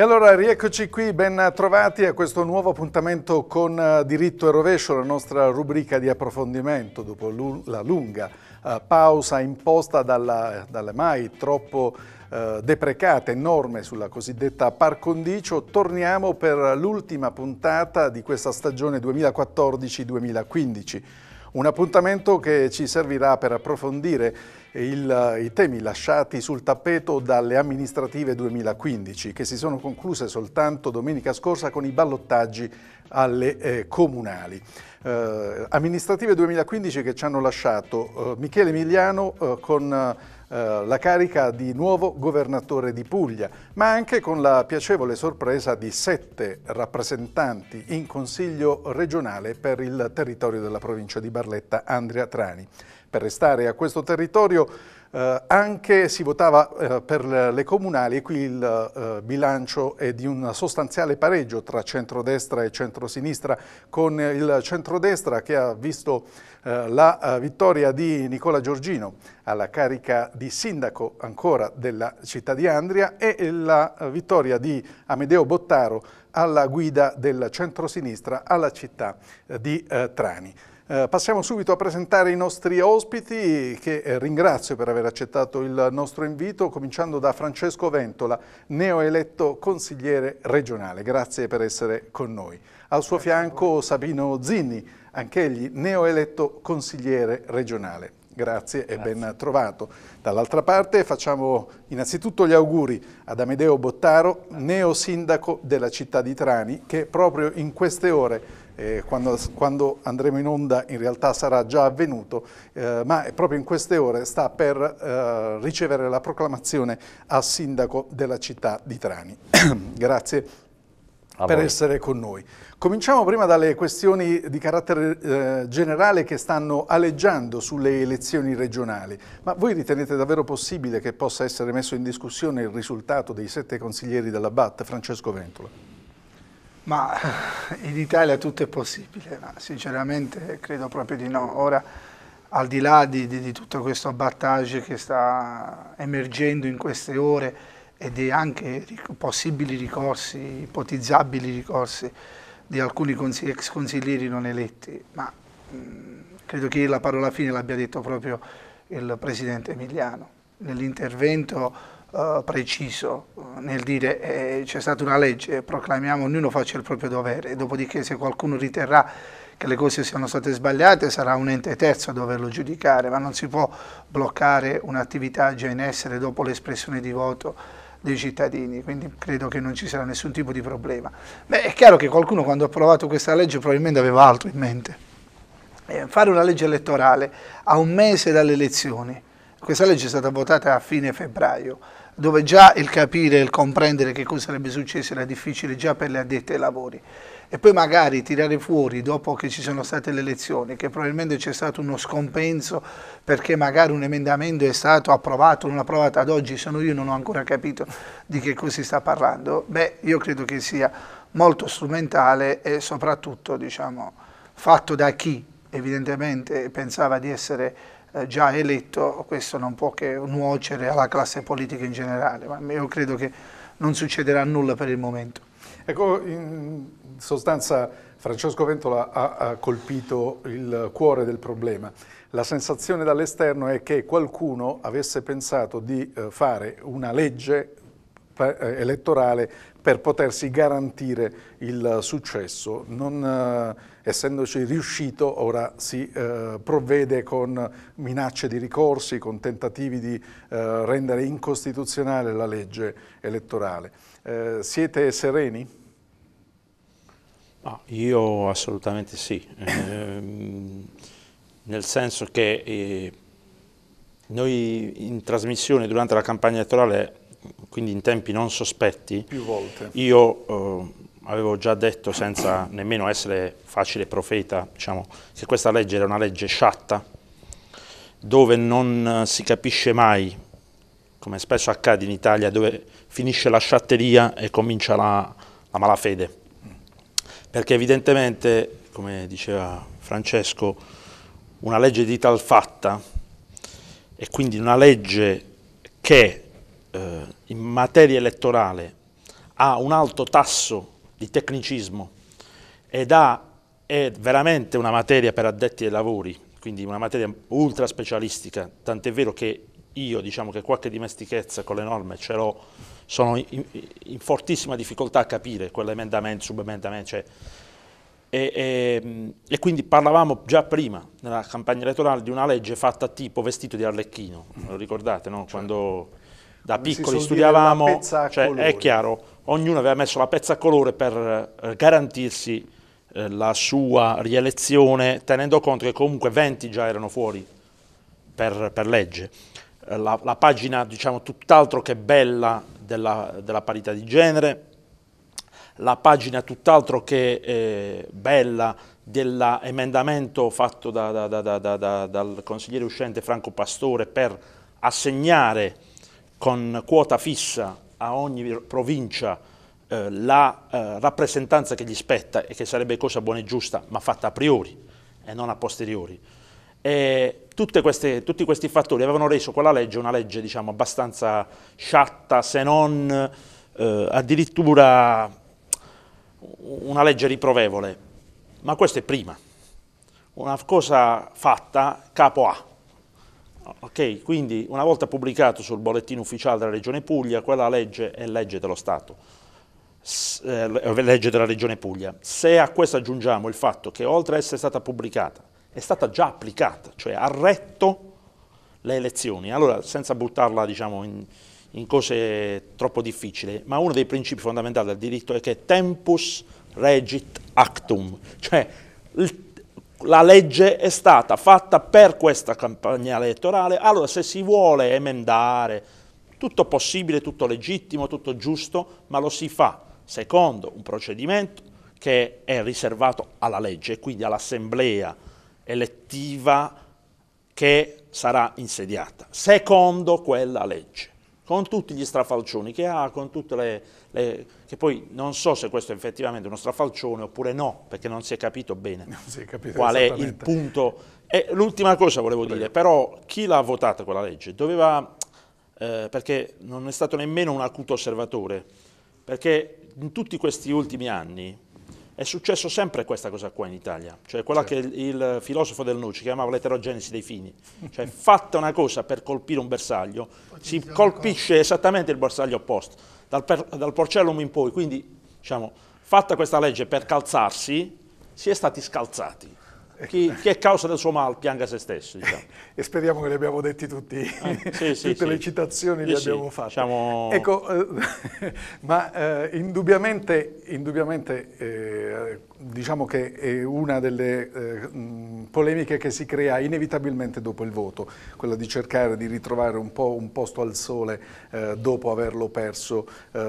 E allora rieccoci qui, ben trovati a questo nuovo appuntamento con eh, Diritto e Rovescio, la nostra rubrica di approfondimento dopo la lunga eh, pausa imposta dalla, dalle mai troppo eh, deprecate norme sulla cosiddetta par condicio, torniamo per l'ultima puntata di questa stagione 2014-2015. Un appuntamento che ci servirà per approfondire il, i temi lasciati sul tappeto dalle amministrative 2015 che si sono concluse soltanto domenica scorsa con i ballottaggi alle eh, comunali. Eh, amministrative 2015 che ci hanno lasciato eh, Michele Emiliano eh, con eh, la carica di nuovo governatore di Puglia, ma anche con la piacevole sorpresa di sette rappresentanti in Consiglio regionale per il territorio della provincia di Barletta, Andrea Trani per restare a questo territorio eh, anche si votava eh, per le comunali e qui il eh, bilancio è di un sostanziale pareggio tra centrodestra e centrosinistra con il centrodestra che ha visto eh, la eh, vittoria di Nicola Giorgino alla carica di sindaco ancora della città di Andria e la eh, vittoria di Amedeo Bottaro alla guida del centrosinistra alla città di Trani. Eh, passiamo subito a presentare i nostri ospiti che eh, ringrazio per aver accettato il nostro invito, cominciando da Francesco Ventola, neoeletto consigliere regionale. Grazie per essere con noi. Al suo fianco Sabino Zinni, anch'egli neoeletto consigliere regionale. Grazie, Grazie e ben trovato. Dall'altra parte facciamo innanzitutto gli auguri ad Amedeo Bottaro, neo sindaco della città di Trani, che proprio in queste ore eh, quando, quando, andremo in onda in realtà sarà già avvenuto, eh, ma proprio in queste ore sta per eh, ricevere la proclamazione a sindaco della città di Trani. Grazie per essere con noi. Cominciamo prima dalle questioni di carattere eh, generale che stanno aleggiando sulle elezioni regionali. Ma voi ritenete davvero possibile che possa essere messo in discussione il risultato dei sette consiglieri della BAT, Francesco Ventola? Ma in Italia tutto è possibile, ma sinceramente credo proprio di no. Ora, al di là di, di, di tutto questo abbattage che sta emergendo in queste ore e di anche ric possibili ricorsi, ipotizzabili ricorsi di alcuni cons ex consiglieri non eletti, ma mh, credo che la parola fine l'abbia detto proprio il Presidente Emiliano nell'intervento eh, preciso eh, nel dire eh, c'è stata una legge, proclamiamo ognuno faccia il proprio dovere, dopodiché se qualcuno riterrà che le cose siano state sbagliate sarà un ente terzo a doverlo giudicare, ma non si può bloccare un'attività già in essere dopo l'espressione di voto dei cittadini, quindi credo che non ci sarà nessun tipo di problema. Beh, è chiaro che qualcuno quando ha approvato questa legge probabilmente aveva altro in mente. Eh, fare una legge elettorale a un mese dalle elezioni, questa legge è stata votata a fine febbraio, dove già il capire e il comprendere che cosa sarebbe successo era difficile già per le addette ai lavori e poi magari tirare fuori dopo che ci sono state le elezioni che probabilmente c'è stato uno scompenso perché magari un emendamento è stato approvato, non approvato ad oggi, sono io non ho ancora capito di che cosa si sta parlando, beh io credo che sia molto strumentale e soprattutto diciamo, fatto da chi evidentemente pensava di essere eh, già eletto, questo non può che nuocere alla classe politica in generale, ma io credo che non succederà nulla per il momento. Ecco, in sostanza Francesco Ventola ha, ha colpito il cuore del problema. La sensazione dall'esterno è che qualcuno avesse pensato di eh, fare una legge eh, elettorale per potersi garantire il successo. Non eh, essendoci riuscito, ora si eh, provvede con minacce di ricorsi, con tentativi di eh, rendere incostituzionale la legge elettorale. Eh, siete sereni? No, io assolutamente sì, ehm, nel senso che eh, noi in trasmissione durante la campagna elettorale quindi in tempi non sospetti. Più volte. Io eh, avevo già detto, senza nemmeno essere facile profeta, diciamo, che questa legge era una legge sciatta, dove non si capisce mai, come spesso accade in Italia, dove finisce la sciatteria e comincia la, la malafede. Perché evidentemente, come diceva Francesco, una legge di tal fatta, e quindi una legge che eh, in materia elettorale ha un alto tasso di tecnicismo ed ha, è veramente una materia per addetti ai lavori, quindi una materia ultra specialistica, tant'è vero che io diciamo che qualche dimestichezza con le norme ce l'ho, sono in, in, fortissima difficoltà a capire quell'emendamento, subemendamento, cioè, e, e, e, quindi parlavamo già prima, nella campagna elettorale, di una legge fatta tipo vestito di Arlecchino, lo ricordate, no? Certo. Quando da piccoli studiavamo, cioè, è chiaro, ognuno aveva messo la pezza a colore per eh, garantirsi eh, la sua rielezione, tenendo conto che comunque 20 già erano fuori per, per legge. Eh, la, la, pagina, diciamo, tutt'altro che bella della, della, parità di genere, la pagina tutt'altro che eh, bella dell'emendamento fatto da, da, da, dal consigliere uscente Franco Pastore per assegnare con quota fissa a ogni provincia eh, la eh, rappresentanza che gli spetta e che sarebbe cosa buona e giusta, ma fatta a priori e non a posteriori. Queste, tutti questi fattori avevano reso quella legge una legge diciamo, abbastanza sciatta, se non eh, addirittura una legge riprovevole. Ma questo è prima, una cosa fatta capo A Ok, quindi una volta pubblicato sul bollettino ufficiale della Regione Puglia, quella legge è legge dello Stato, eh, legge della Regione Puglia. Se a questo aggiungiamo il fatto che oltre ad essere stata pubblicata, è stata già applicata, cioè ha retto le elezioni. Allora, senza buttarla diciamo, in, in cose troppo difficili, ma uno dei principi fondamentali del diritto è che tempus regit actum, cioè il la legge è stata fatta per questa campagna elettorale, allora se si vuole emendare, tutto possibile, tutto legittimo, tutto giusto, ma lo si fa secondo un procedimento che è riservato alla legge, quindi all'assemblea elettiva che sarà insediata, secondo quella legge, con tutti gli strafalcioni che ha, con tutte le le, che poi non so se questo è effettivamente uno strafalcione oppure no, perché non si è capito bene è capito qual è il punto. E l'ultima cosa volevo Prego. dire, però chi l'ha votata quella legge? Doveva, eh, perché non è stato nemmeno un acuto osservatore, perché in tutti questi ultimi anni è successo sempre questa cosa qua in Italia, cioè quella certo. che il, filosofo del Nucci chiamava l'eterogenesi dei fini, cioè fatta una cosa per colpire un bersaglio, si colpisce esattamente il bersaglio opposto dal, per, dal Porcellum in poi, quindi diciamo, fatta questa legge per calzarsi, si è stati scalzati. Eh. Chi, chi è causa del suo mal pianga se stesso. Diciamo. e speriamo che li abbiamo detti tutti, eh, sì, tutte sì. le citazioni li abbiamo fatte. Diciamo... Ecco, eh, ma eh, indubbiamente, indubbiamente eh, diciamo che è una delle eh, polemiche che si crea inevitabilmente dopo il voto, quella di cercare di ritrovare un po' un posto al sole eh, dopo averlo perso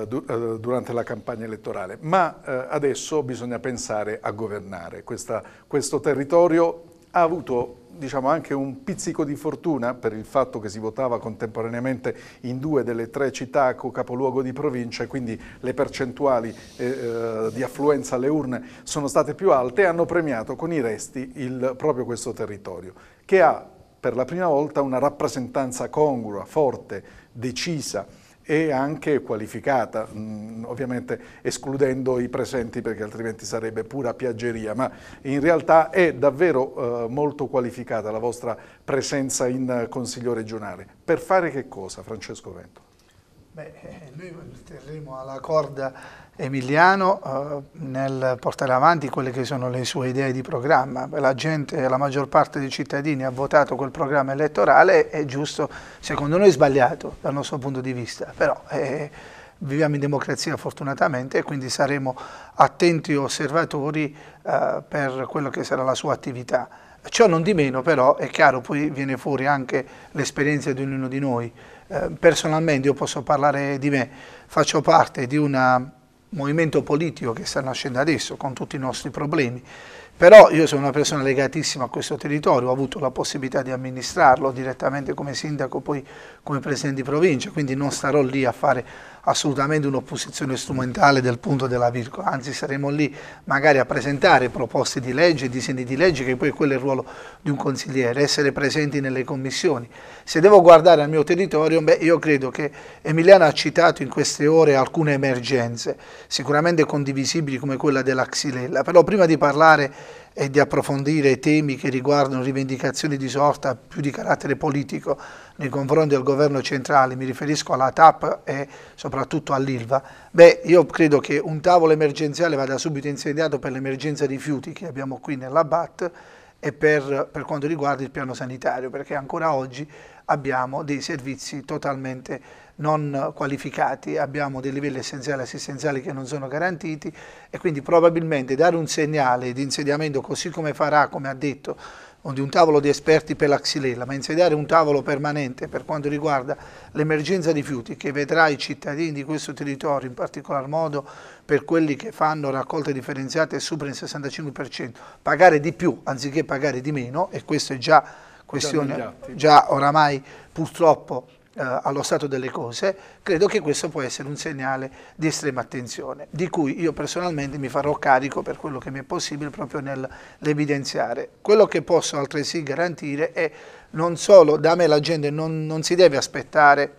du durante la campagna elettorale. Ma adesso bisogna pensare a governare Questa, questo territorio ha avuto diciamo, anche un pizzico di fortuna per il fatto che si votava contemporaneamente in due delle tre città capoluogo di provincia e quindi le percentuali eh, eh di affluenza alle urne sono state più alte e hanno premiato con i resti il, proprio questo territorio che ha per la prima volta una rappresentanza congrua, forte, decisa e anche qualificata, mh, mm, ovviamente escludendo i presenti perché altrimenti sarebbe pura piaggeria, ma in realtà è davvero eh, molto qualificata la vostra presenza in Consiglio regionale. Per fare che cosa, Francesco Vento? Beh, noi eh, terremo alla corda Emiliano eh, nel portare avanti quelle che sono le sue idee di programma. La gente, la maggior parte dei cittadini ha votato quel programma elettorale, è giusto, secondo noi sbagliato dal nostro punto di vista, però eh, viviamo in democrazia fortunatamente e quindi saremo attenti osservatori eh, per quello che sarà la sua attività. Ciò non di meno però è chiaro, poi viene fuori anche l'esperienza di ognuno di noi, eh, personalmente, io posso parlare di me, faccio parte di un movimento politico che sta nascendo adesso con tutti i nostri problemi, però io sono una persona legatissima a questo territorio, ho avuto la possibilità di amministrarlo direttamente come sindaco, poi come presidente di provincia, quindi non starò lì a fare assolutamente un'opposizione strumentale del punto della virgola, anzi saremo lì magari a presentare proposte di legge, disegni di legge, che poi quello è il ruolo di un consigliere, essere presenti nelle commissioni. Se devo guardare al mio territorio, beh, io credo che Emiliano ha citato in queste ore alcune emergenze, sicuramente condivisibili come quella della Xylella, però prima di parlare e di approfondire temi che riguardano rivendicazioni di sorta più di carattere politico nei confronti del governo centrale, mi riferisco alla TAP e soprattutto all'ILVA, beh io credo che un tavolo emergenziale vada subito insediato per l'emergenza rifiuti che abbiamo qui nella BAT e per, per quanto riguarda il piano sanitario, perché ancora oggi abbiamo dei servizi totalmente non qualificati, abbiamo dei livelli essenziali e assistenziali che non sono garantiti e quindi probabilmente dare un segnale di insediamento così come farà, come ha detto, di un tavolo di esperti per la xylella, ma insediare un tavolo permanente per quanto riguarda l'emergenza rifiuti che vedrà i cittadini di questo territorio, in particolar modo per quelli che fanno raccolte differenziate e superano il 65%, pagare di più anziché pagare di meno e questo è già questione già oramai purtroppo eh, allo stato delle cose, credo che questo può essere un segnale di estrema attenzione, di cui io personalmente mi farò carico per quello che mi è possibile proprio nell'evidenziare. Quello che posso altresì garantire è non solo, da me la gente non, non si deve aspettare,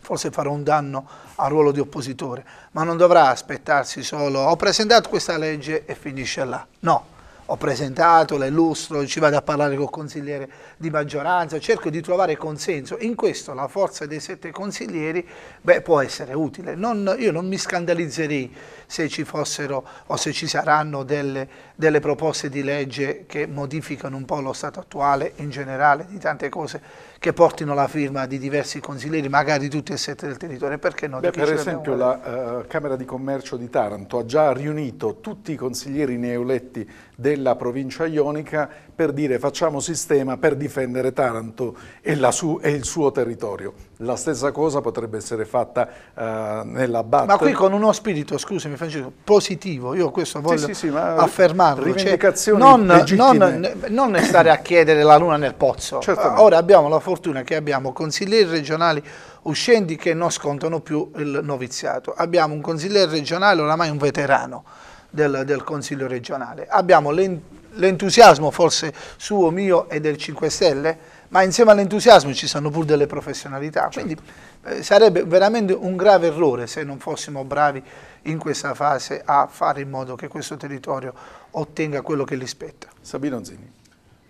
forse farò un danno al ruolo di oppositore, ma non dovrà aspettarsi solo ho presentato questa legge e finisce là. No, ho presentato, la illustro, ci vado a parlare col consigliere di maggioranza, cerco di trovare consenso. In questo la forza dei sette consiglieri beh, può essere utile. Non, io non mi scandalizzerei se ci fossero o se ci saranno delle, delle proposte di legge che modificano un po' lo stato attuale in generale di tante cose che portino la firma di diversi consiglieri, magari tutti e sette del territorio, perché no? Beh, per esempio la uh, Camera di Commercio di Taranto ha già riunito tutti i consiglieri neoletti della provincia ionica per dire facciamo sistema per difendere Taranto e, su, e il suo territorio. La stessa cosa potrebbe essere fatta eh, nella BAT. Ma qui con uno spirito, scusami Francesco, positivo, io questo voglio sì, sì, sì, affermarlo. Cioè, non, non, non, stare a chiedere la luna nel pozzo. Certamente. Ora abbiamo la fortuna che abbiamo consiglieri regionali uscenti che non scontano più il noviziato. Abbiamo un consigliere regionale oramai un veterano del, del Consiglio regionale. Abbiamo l'entusiasmo forse suo, mio e del 5 Stelle, ma insieme all'entusiasmo ci sono pure delle professionalità. Certo. Quindi eh, sarebbe veramente un grave errore se non fossimo bravi in questa fase a fare in modo che questo territorio ottenga quello che gli spetta. Sabino Zini.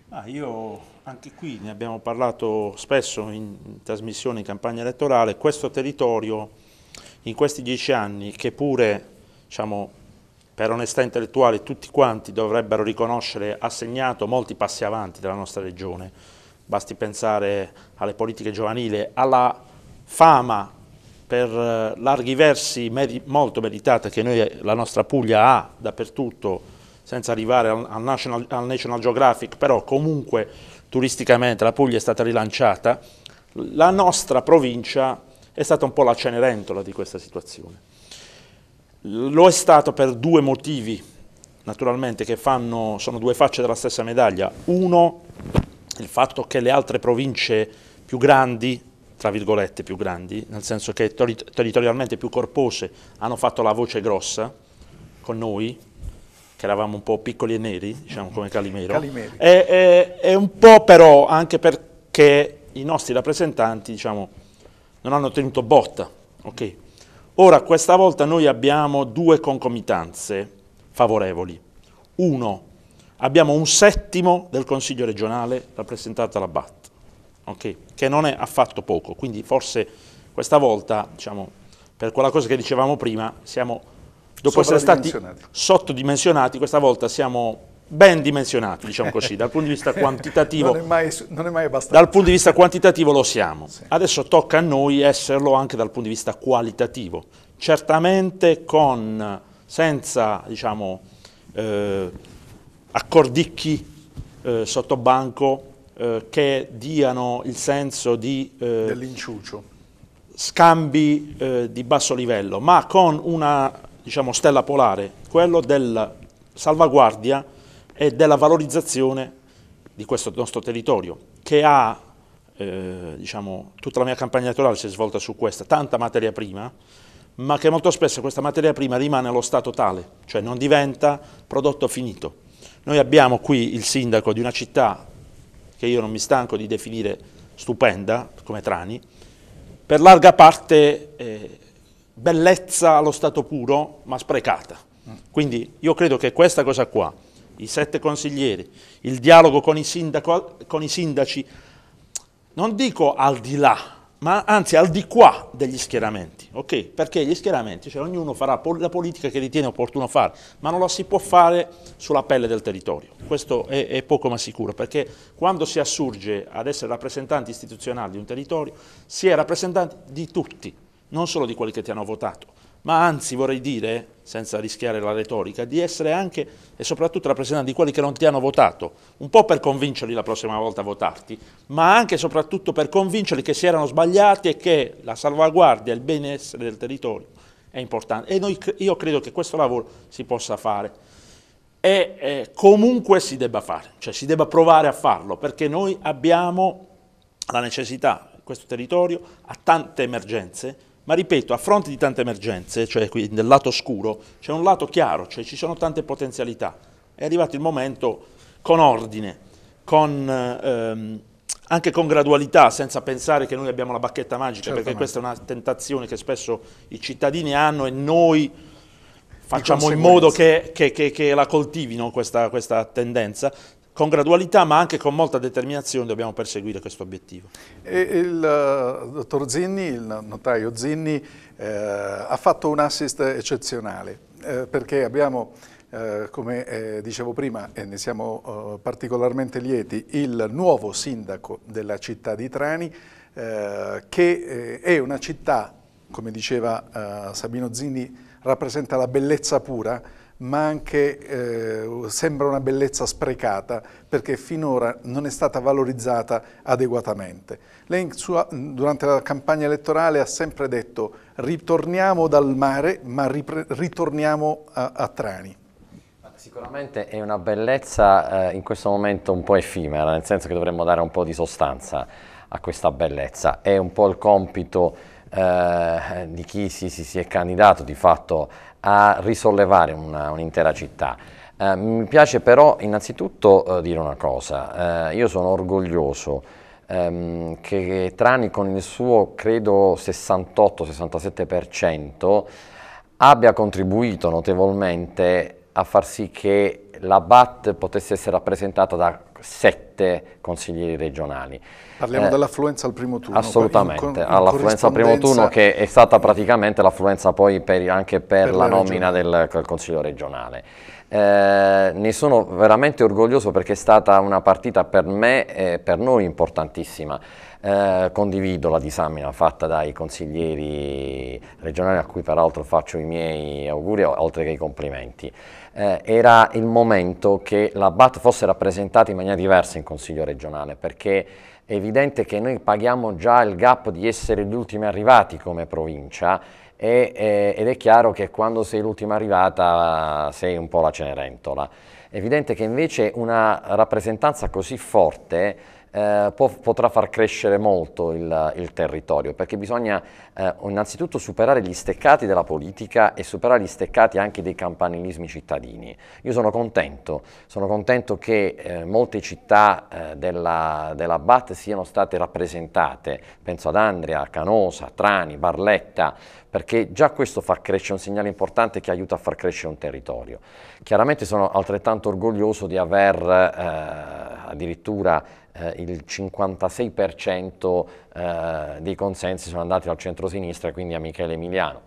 Ah, io anche qui ne abbiamo parlato spesso in trasmissione in campagna elettorale, questo territorio in questi dieci anni che pure diciamo, per onestà intellettuale tutti quanti dovrebbero riconoscere ha segnato molti passi avanti della nostra regione. Basti pensare alle politiche giovanili, alla fama per eh, larghi versi meri molto meritata che noi, la nostra Puglia ha dappertutto, senza arrivare al National, al National Geographic, però comunque turisticamente la Puglia è stata rilanciata. La nostra provincia è stata un po' la cenerentola di questa situazione. Lo è stato per due motivi, naturalmente, che fanno, sono due facce della stessa medaglia. Uno, il fatto che le altre province più grandi, tra virgolette più grandi, nel senso che territorialmente più corpose, hanno fatto la voce grossa con noi, che eravamo un po' piccoli e neri, diciamo come Calimero, Calimero. E, e, e, un po' però anche perché i nostri rappresentanti diciamo, non hanno tenuto botta. Okay? Ora, questa volta noi abbiamo due concomitanze favorevoli. Uno, abbiamo un settimo del Consiglio regionale rappresentato alla BAT, okay? che non è affatto poco, quindi forse questa volta, diciamo, per quella cosa che dicevamo prima, siamo, dopo essere stati sottodimensionati, questa volta siamo ben dimensionati, diciamo così, dal punto di vista quantitativo. non, è mai, non è mai abbastanza. Dal punto di vista quantitativo lo siamo. Sì. Adesso tocca a noi esserlo anche dal punto di vista qualitativo. Certamente con, senza, diciamo, eh, accordicchi eh, sotto banco eh, che diano il senso di... Eh, Dell'inciucio. Scambi eh, di basso livello, ma con una diciamo, stella polare, quello della salvaguardia e della valorizzazione di questo nostro territorio, che ha, eh, diciamo, tutta la mia campagna elettorale si è svolta su questa, tanta materia prima, ma che molto spesso questa materia prima rimane allo stato tale, cioè non diventa prodotto finito. Noi abbiamo qui il sindaco di una città che io non mi stanco di definire stupenda, come Trani, per larga parte eh, bellezza allo stato puro, ma sprecata. Mm. Quindi io credo che questa cosa qua, i sette consiglieri, il dialogo con i, sindaco, con i sindaci, non dico al di là, ma anzi al di qua degli schieramenti, okay? Perché gli schieramenti, cioè ognuno farà la politica che ritiene opportuno fare, ma non la si può fare sulla pelle del territorio, questo è, è poco ma sicuro, perché quando si assurge ad essere rappresentanti istituzionali di un territorio, si è rappresentanti di tutti, non solo di quelli che ti hanno votato ma anzi vorrei dire, senza rischiare la retorica, di essere anche e soprattutto rappresentante di quelli che non ti hanno votato, un po' per convincerli la prossima volta a votarti, ma anche e soprattutto per convincerli che si erano sbagliati e che la salvaguardia e il benessere del territorio è importante. E noi, io credo che questo lavoro si possa fare e eh, comunque si debba fare, cioè si debba provare a farlo, perché noi abbiamo la necessità, questo territorio ha tante emergenze, ma ripeto, a fronte di tante emergenze, cioè qui nel lato scuro, c'è un lato chiaro, cioè ci sono tante potenzialità. È arrivato il momento con ordine, con, ehm, anche con gradualità, senza pensare che noi abbiamo la bacchetta magica, Certamente. perché questa è una tentazione che spesso i cittadini hanno e noi facciamo in modo che, che, che, che la coltivino questa, questa tendenza con gradualità ma anche con molta determinazione dobbiamo perseguire questo obiettivo. E il eh, dottor Zinni, il notaio Zinni, eh, ha fatto un assist eccezionale eh, perché abbiamo, eh, come eh, dicevo prima e ne siamo eh, particolarmente lieti, il nuovo sindaco della città di Trani che è una città, come diceva Sabino Zinni, rappresenta la bellezza pura ma anche eh, sembra una bellezza sprecata perché finora non è stata valorizzata adeguatamente. Lei sua, durante la campagna elettorale ha sempre detto ritorniamo dal mare ma ritorniamo a, a Trani. Sicuramente è una bellezza eh, in questo momento un po' effimera, nel senso che dovremmo dare un po' di sostanza a questa bellezza. È un po' il compito eh, di chi si, si, si, è candidato di fatto a risollevare una, un'intera città. Eh, mi piace però innanzitutto eh, dire una cosa, eh, io sono orgoglioso ehm, che Trani con il suo credo 68-67% abbia contribuito notevolmente a far sì che la BAT potesse essere rappresentata da sette consiglieri regionali. Parliamo eh, dell'affluenza al primo turno. Assolutamente, in, all'affluenza al primo turno che è stata praticamente l'affluenza poi per, anche per, per la nomina del, del consiglio regionale. Eh, ne sono veramente orgoglioso perché è stata una partita per me e per noi importantissima. Eh, condivido la disamina fatta dai consiglieri regionali a cui peraltro faccio i miei auguri oltre che i complimenti eh, era il momento che la BAT fosse rappresentata in maniera diversa in Consiglio regionale, perché è evidente che noi paghiamo già il gap di essere gli ultimi arrivati come provincia e, eh, ed è chiaro che quando sei l'ultima arrivata sei un po' la Cenerentola. È evidente che invece una rappresentanza così forte eh, può, potrà far crescere molto il, il territorio, perché bisogna eh, innanzitutto superare gli steccati della politica e superare gli steccati anche dei campanilismi cittadini. Io sono contento, sono contento che eh, molte città eh, della, della BAT siano state rappresentate, penso ad Andria, Canosa, Trani, Barletta, perché già questo fa crescere un segnale importante che aiuta a far crescere un territorio. Chiaramente sono altrettanto orgoglioso di aver eh, addirittura eh, il 56% eh, dei consensi sono andati al centro-sinistra, quindi a Michele Emiliano.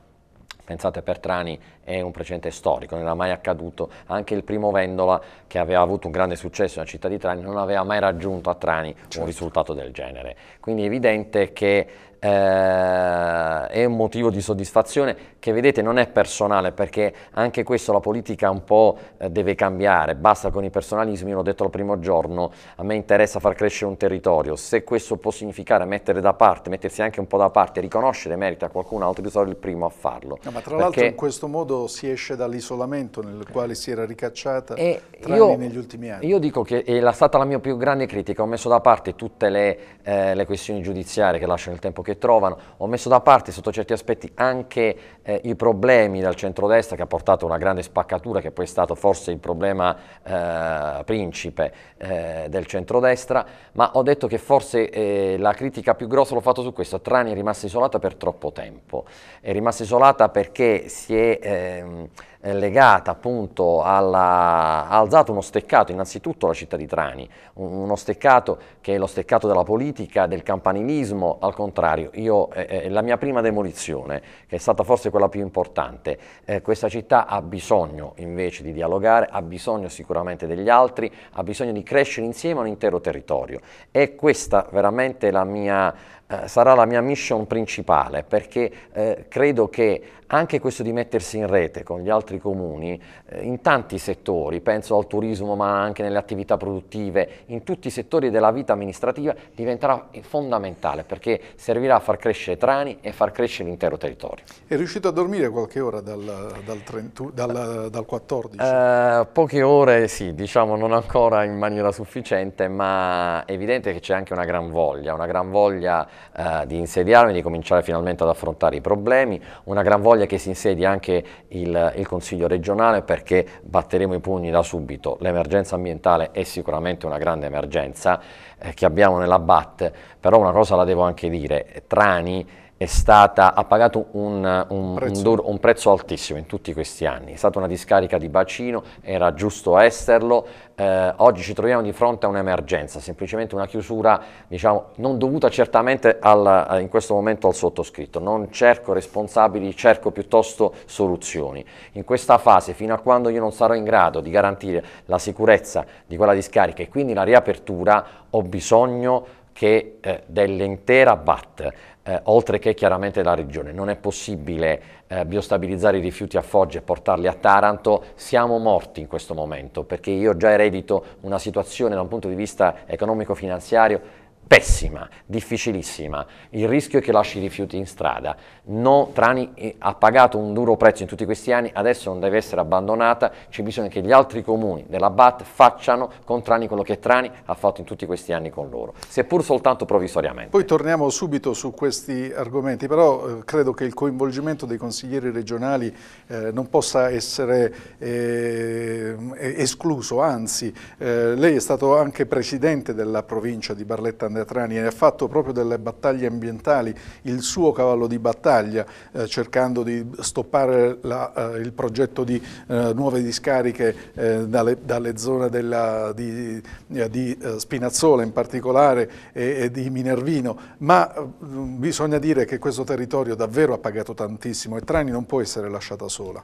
Pensate Pertrani è un precedente storico, non era mai accaduto, anche il primo Vendola che aveva avuto un grande successo nella città di Trani non aveva mai raggiunto a Trani certo. un risultato del genere. Quindi è evidente che eh, è un motivo di soddisfazione che vedete non è personale perché anche questo la politica un po' eh, deve cambiare, basta con i personalismi, l'ho detto al primo giorno, a me interessa far crescere un territorio, se questo può significare mettere da parte, mettersi anche un po' da parte, riconoscere merita a qualcun altro, io il primo a farlo. No, ma tra perché... l'altro in questo modo si esce dall'isolamento nel quale si era ricacciata io, negli ultimi anni. Io dico che è stata la mia più grande critica, ho messo da parte tutte le, eh, le questioni giudiziarie che lasciano il tempo che trovano, ho messo da parte sotto certi aspetti anche... Eh, eh, i problemi del centrodestra che ha portato a una grande spaccatura che poi è stato forse il problema eh, principe eh, del centrodestra, ma ho detto che forse eh, la critica più grossa l'ho fatto su questo, Trani è rimasta isolata per troppo tempo, è rimasta isolata perché si è... Ehm, eh, legata appunto alla, ha alzato uno steccato innanzitutto la città di Trani, uno steccato che è lo steccato della politica, del campanilismo, al contrario, io, eh, eh la mia prima demolizione, che è stata forse quella più importante, eh, questa città ha bisogno invece di dialogare, ha bisogno sicuramente degli altri, ha bisogno di crescere insieme a un intero territorio e questa veramente la mia eh, sarà la mia mission principale perché eh, credo che anche questo di mettersi in rete con gli altri comuni eh, in tanti settori, penso al turismo ma anche nelle attività produttive, in tutti i settori della vita amministrativa diventerà fondamentale perché servirà a far crescere Trani e far crescere l'intero territorio. È riuscito a dormire qualche ora dal, dal, 30, dal, dal 14? Eh, poche ore sì, diciamo non ancora in maniera sufficiente ma è evidente che c'è anche una gran voglia, una gran voglia eh, di insediarmi, di cominciare finalmente ad affrontare i problemi, una gran voglia che si insedi anche il, il Consiglio regionale perché batteremo i pugni da subito. L'emergenza ambientale è sicuramente una grande emergenza eh, che abbiamo nella BAT, però una cosa la devo anche dire, Trani è stata, ha pagato un, un, prezzo. Un, un, prezzo. altissimo in tutti questi anni. È stata una discarica di bacino, era giusto esserlo. Eh, oggi ci troviamo di fronte a un'emergenza, semplicemente una chiusura diciamo, non dovuta certamente al, eh, in questo momento al sottoscritto. Non cerco responsabili, cerco piuttosto soluzioni. In questa fase, fino a quando io non sarò in grado di garantire la sicurezza di quella discarica e quindi la riapertura, ho bisogno che eh, dell'intera BAT eh, oltre che chiaramente la regione. Non è possibile eh, biostabilizzare i rifiuti a Foggia e portarli a Taranto, siamo morti in questo momento perché io già eredito una situazione da un punto di vista economico-finanziario pessima, difficilissima, il rischio è che lasci i rifiuti in strada. No, Trani ha pagato un duro prezzo in tutti questi anni, adesso non deve essere abbandonata, c'è bisogno che gli altri comuni della BAT facciano con Trani quello che Trani ha fatto in tutti questi anni con loro, seppur soltanto provvisoriamente. Poi torniamo subito su questi argomenti, però eh, credo che il coinvolgimento dei consiglieri regionali eh, non possa essere eh, escluso, anzi eh, lei è stato anche presidente della provincia di Barletta Andrea Trani e ha fatto proprio delle battaglie ambientali il suo cavallo di battaglia eh, cercando di stoppare la, eh, il progetto di eh, nuove discariche eh, dalle, dalle, zone della, di, eh, di eh, Spinazzola in particolare e, e di Minervino, ma mm, bisogna dire che questo territorio davvero ha pagato tantissimo e Trani non può essere lasciata sola.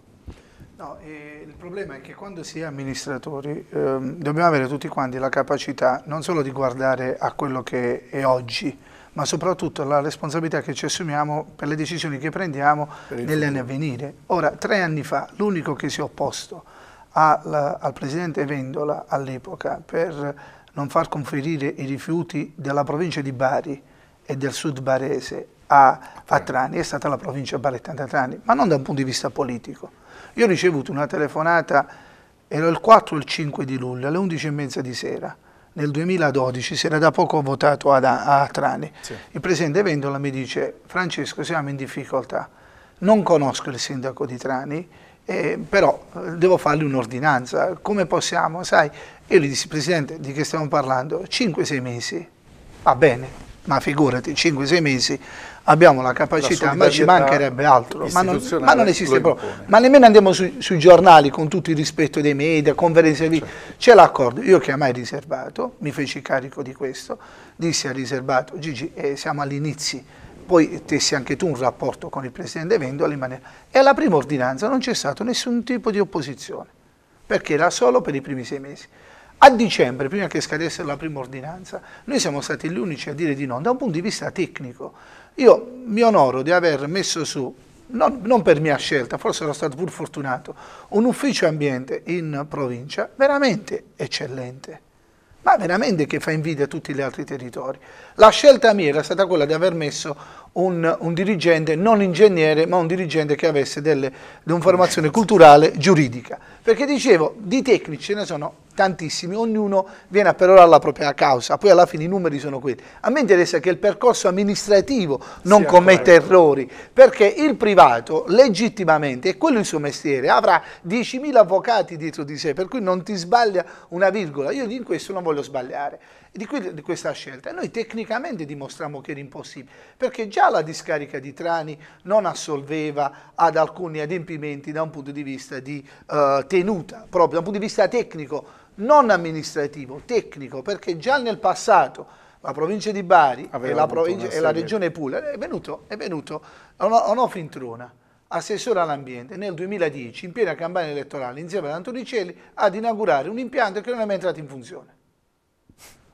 No, e problema è che quando si è amministratori eh, dobbiamo avere tutti quanti la capacità non solo di guardare a quello che è oggi, ma soprattutto la responsabilità che ci assumiamo per le decisioni che prendiamo negli anni a venire. Ora, tre anni fa, l'unico che si è opposto al, al presidente Vendola all'epoca per non far conferire i rifiuti della provincia di Bari e del sud barese a, a Trani è stata la provincia barettana Trani, ma non da un punto di vista politico io ho ricevuto una telefonata, ero il 4 o il 5 di luglio, alle 11 e mezza di sera, nel 2012, si era da poco votato ad, a, Trani. Sì. Il presidente Vendola mi dice, Francesco siamo in difficoltà, non conosco il sindaco di Trani, eh, però eh, devo fargli un'ordinanza, come possiamo, sai? Io gli dissi, Presidente, di che stiamo parlando? 5-6 mesi, va bene, ma figurati, 5-6 mesi abbiamo la capacità, la ma ci mancherebbe altro, ma non, ma non, esiste proprio. Ma nemmeno andiamo su, sui giornali con tutto il rispetto dei media, conferenze di servizi. Certo. C'è l'accordo, io chiamai riservato, mi feci carico di questo, dissi a riservato, Gigi, eh, siamo all'inizio, poi tessi anche tu un rapporto con il Presidente Vendoli, e alla prima ordinanza non c'è stato nessun tipo di opposizione, perché era solo per i primi sei mesi. A dicembre, prima che scadesse la prima ordinanza, noi siamo stati gli unici a dire di no, da un punto di vista tecnico. Io mi onoro di aver messo su, non, non per mia scelta, forse ero stato pur fortunato, un ufficio ambiente in provincia veramente eccellente ma veramente che fa invidia a tutti gli altri territori. La scelta mia era stata quella di aver messo un, un dirigente, non ingegnere, ma un dirigente che avesse delle, di un culturale giuridica, perché dicevo, di tecnici ce ne sono tantissimi, ognuno viene a perorare la propria causa, poi alla fine i numeri sono quelli. A me interessa che il percorso amministrativo non sì, commetta corretto. errori, perché il privato legittimamente, è quello il suo mestiere, avrà 10.000 avvocati dietro di sé, per cui non ti sbaglia una virgola, io in questo non voglio sbagliare, di, que di questa scelta. Noi tecnicamente dimostriamo che era impossibile, perché già la discarica di Trani non assolveva ad alcuni adempimenti da un punto di vista di eh, tenuta, proprio da un punto di vista tecnico non amministrativo, tecnico, perché già nel passato la provincia di Bari e la, provincia, e la, regione Puglia è venuto, è venuto Onofri Introna, assessore all'ambiente, nel 2010, in piena campagna elettorale, insieme ad Antonicelli, ad inaugurare un impianto che non è mai entrato in funzione.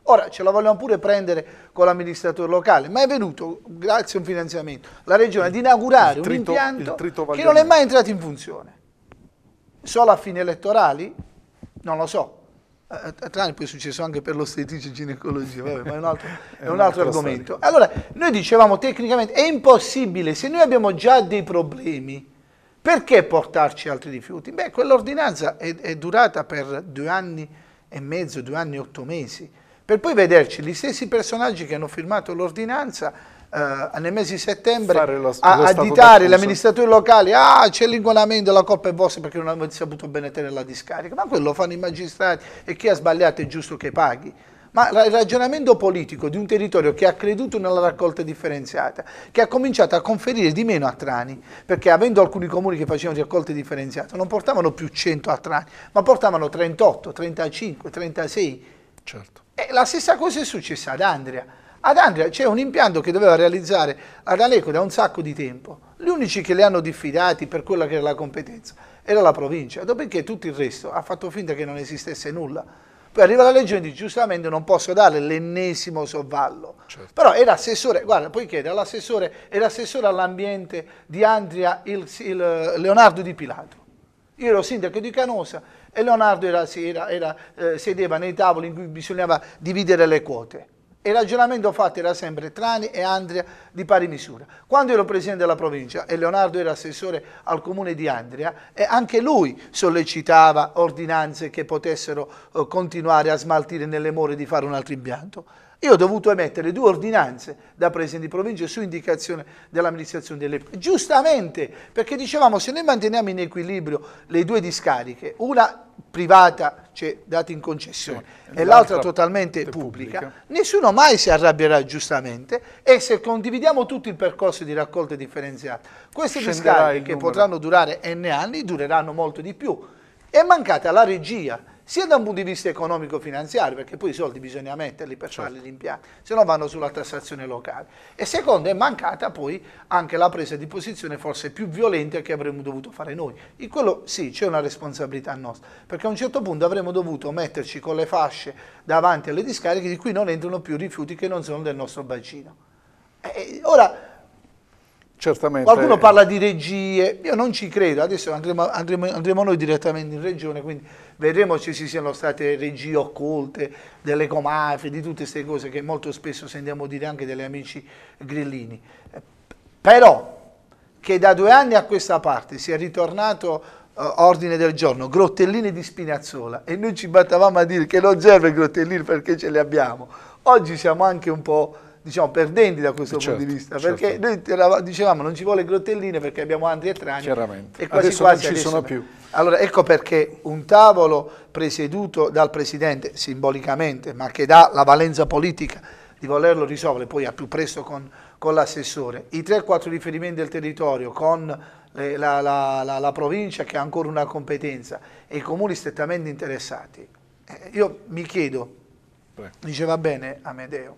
Ora ce la vogliamo pure prendere con l'amministratore locale, ma è venuto, grazie a un finanziamento, la regione ad inaugurare trito, un impianto che non è mai entrato in funzione. Solo a fine elettorali? Non lo so, eh, eh, tranne poi è successo anche per l'ostetrice e ginecologia, vabbè, ma è un altro, è un altro argomento. Storia. Allora, noi dicevamo tecnicamente, è impossibile, se noi abbiamo già dei problemi, perché portarci altri rifiuti? Beh, quell'ordinanza è, è durata per due anni e mezzo, due anni e otto mesi, per poi vederci gli stessi personaggi che hanno firmato l'ordinanza eh, nel mese di settembre lo, a lo additare gli amministratori locali, ah c'è l'inguanamento, la colpa è vostra perché non avete saputo bene tenere la discarica, ma quello fanno i magistrati e chi ha sbagliato è giusto che paghi. Ma il ragionamento politico di un territorio che ha creduto nella raccolta differenziata, che ha cominciato a conferire di meno a Trani, perché avendo alcuni comuni che facevano raccolte differenziate, non portavano più 100 a Trani, ma portavano 38, 35, 36. Certo. E la stessa cosa è successa ad Andrea ad Andria c'è un impianto che doveva realizzare ad Aleco da un sacco di tempo. Gli unici che le hanno diffidati per quella che era la competenza era la provincia, dopodiché tutto il resto ha fatto finta che non esistesse nulla. Poi arriva la legge e dice giustamente non posso dare l'ennesimo sovvallo. Certo. Però era assessore, guarda, poi chiede all'assessore, era assessore all'ambiente di Andria il, il Leonardo di Pilato. Io ero sindaco di Canosa e Leonardo era, era, era, eh, sedeva nei tavoli in cui bisognava dividere le quote. E il ragionamento fatto era sempre Trani e Andria di pari misura. Quando ero presidente della provincia e Leonardo era assessore al comune di Andria, e anche lui sollecitava ordinanze che potessero eh, continuare a smaltire nelle more di fare un altro impianto. Io ho dovuto emettere due ordinanze da presidente di provincia su indicazione dell'amministrazione dell'epoca. Giustamente, perché dicevamo se noi manteniamo in equilibrio le due discariche, una privata, cioè data in concessione, sì, e l'altra totalmente pubblica, pubblica, nessuno mai si arrabbierà giustamente e se condividiamo tutto il percorso di raccolta differenziata, queste Scenderà discariche che potranno durare N anni dureranno molto di più. È mancata la regia sia da un punto di vista economico-finanziario, perché poi i soldi bisogna metterli per certo. gli impianti, se no vanno sulla tassazione locale. E secondo è mancata poi anche la presa di posizione forse più violenta che avremmo dovuto fare noi. In quello sì, c'è una responsabilità nostra, perché a un certo punto avremmo dovuto metterci con le fasce davanti alle discariche di cui non entrano più rifiuti che non sono del nostro bacino. E ora Certamente. Qualcuno parla di regie, io non ci credo, adesso andremo, andremo, andremo noi direttamente in regione, quindi vedremo se ci siano state regie occulte, delle comafie, di tutte queste cose che molto spesso sentiamo dire anche dagli amici grillini. Però che da due anni a questa parte sia ritornato uh, ordine del giorno, grottellini di Spinazzola, e noi ci battavamo a dire che non serve grottellini perché ce li abbiamo, oggi siamo anche un po' diciamo, perdenti da questo certo, punto di certo, vista, perché certo. noi dicevamo non ci vuole grottelline perché abbiamo Andri e Trani. Chiaramente, e quasi adesso quasi non ci sono più. Allora, ecco perché un tavolo presieduto dal Presidente, simbolicamente, ma che dà la valenza politica di volerlo risolvere poi a più presto con, con l'assessore, i 3-4 riferimenti del territorio con eh, la, la, la, la, provincia che ha ancora una competenza e i comuni strettamente interessati, eh, io mi chiedo, Beh. diceva bene Amedeo,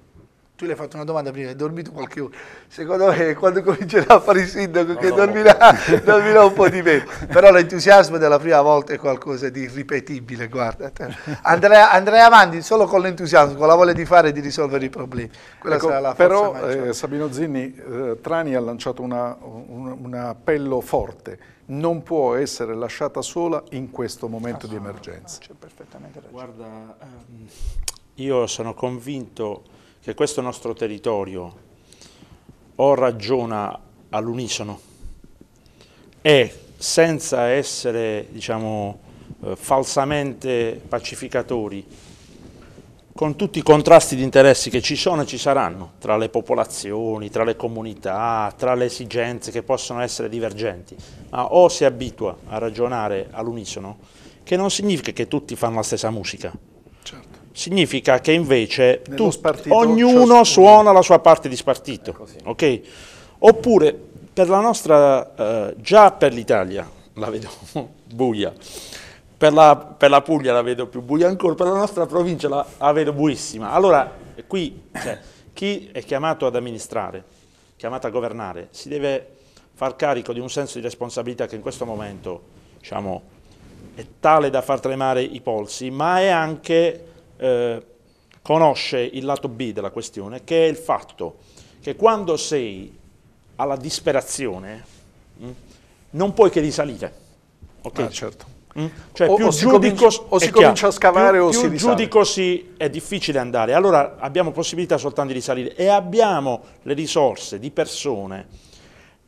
tu le hai fatto una domanda prima, hai dormito qualche ora. Secondo me quando comincerà a fare il sindaco no, che no, dormirà, no. dormirà, un po' di meno. Però l'entusiasmo della prima volta è qualcosa di irripetibile, guarda. Andrei, andrei avanti solo con l'entusiasmo, con la voglia di fare e di risolvere i problemi. Quella ecco, sarà la forza Però eh, Sabino Zinni, eh, Trani ha lanciato una, un, un appello forte non può essere lasciata sola in questo momento di ah, emergenza. C'è perfettamente ragione. Guarda, ehm, io sono convinto che questo nostro territorio o ragiona all'unisono e senza essere diciamo, eh, falsamente pacificatori, con tutti i contrasti di interessi che ci sono e ci saranno tra le popolazioni, tra le comunità, tra le esigenze che possono essere divergenti, ma o si abitua a ragionare all'unisono, che non significa che tutti fanno la stessa musica, significa che invece tu, ognuno suona la sua parte di spartito, ecco, okay? Oppure per la nostra, eh, già per l'Italia, la vedo buia, per la, per la, Puglia la vedo più buia ancora, per la nostra provincia la, la vedo buissima. Allora qui cioè, chi è chiamato ad amministrare, chiamato a governare, si deve far carico di un senso di responsabilità che in questo momento diciamo, è tale da far tremare i polsi, ma è anche eh, conosce il lato B della questione, che è il fatto che quando sei alla disperazione mh, mm, non puoi che risalire. Ok, Ah, certo. Mm? Cioè, o, più o si, comincia, o si comincia a scavare più, o più si risale. giudico si è difficile andare. Allora abbiamo possibilità soltanto di risalire e abbiamo le risorse di persone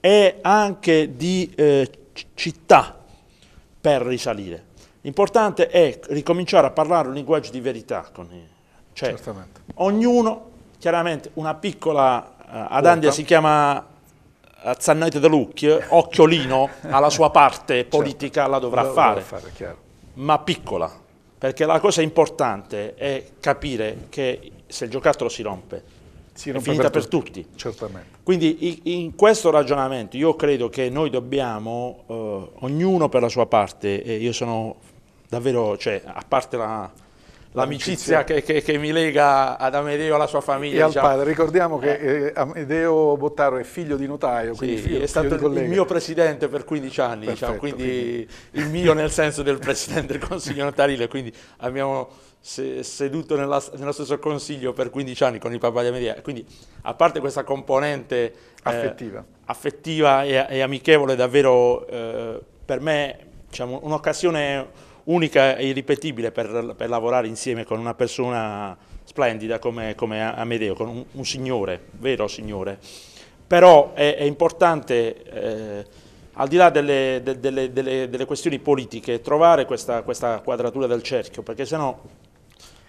e anche di eh, città per risalire. L'importante è ricominciare a parlare un linguaggio di verità. I, cioè, Certamente. ognuno, chiaramente, una piccola... Uh, ad Andia si chiama eh, Zannete De Lucchi, eh, occhiolino, alla sua parte certo. politica certo. la dovrà la fare, fare ma piccola, perché la cosa importante è capire che se il giocattolo si rompe, si rompe è finita per, per tutti. Certamente. Quindi in questo ragionamento io credo che noi dobbiamo, eh, ognuno per la sua parte, e io sono davvero, cioè, a parte la, l'amicizia che, che, che, mi lega ad Amedeo e alla sua famiglia. E al diciamo. padre, ricordiamo che eh. Eh, Amedeo Bottaro è figlio di notaio, quindi sì, figlio, è stato il, il mio presidente per 15 anni, diciamo, Perfetto, diciamo, quindi, quindi, il mio nel senso del presidente del consiglio notarile, quindi abbiamo seduto nella, nello stesso consiglio per 15 anni con il papà di Amedeo, quindi a parte questa componente eh, affettiva, eh, affettiva e, e, amichevole, davvero eh, per me diciamo, un'occasione unica e irripetibile per, per lavorare insieme con una persona splendida come, come Amedeo, con un, un, signore, vero signore. Però è, è importante, eh, al di là delle, de, delle, delle, delle, questioni politiche, trovare questa, questa quadratura del cerchio, perché sennò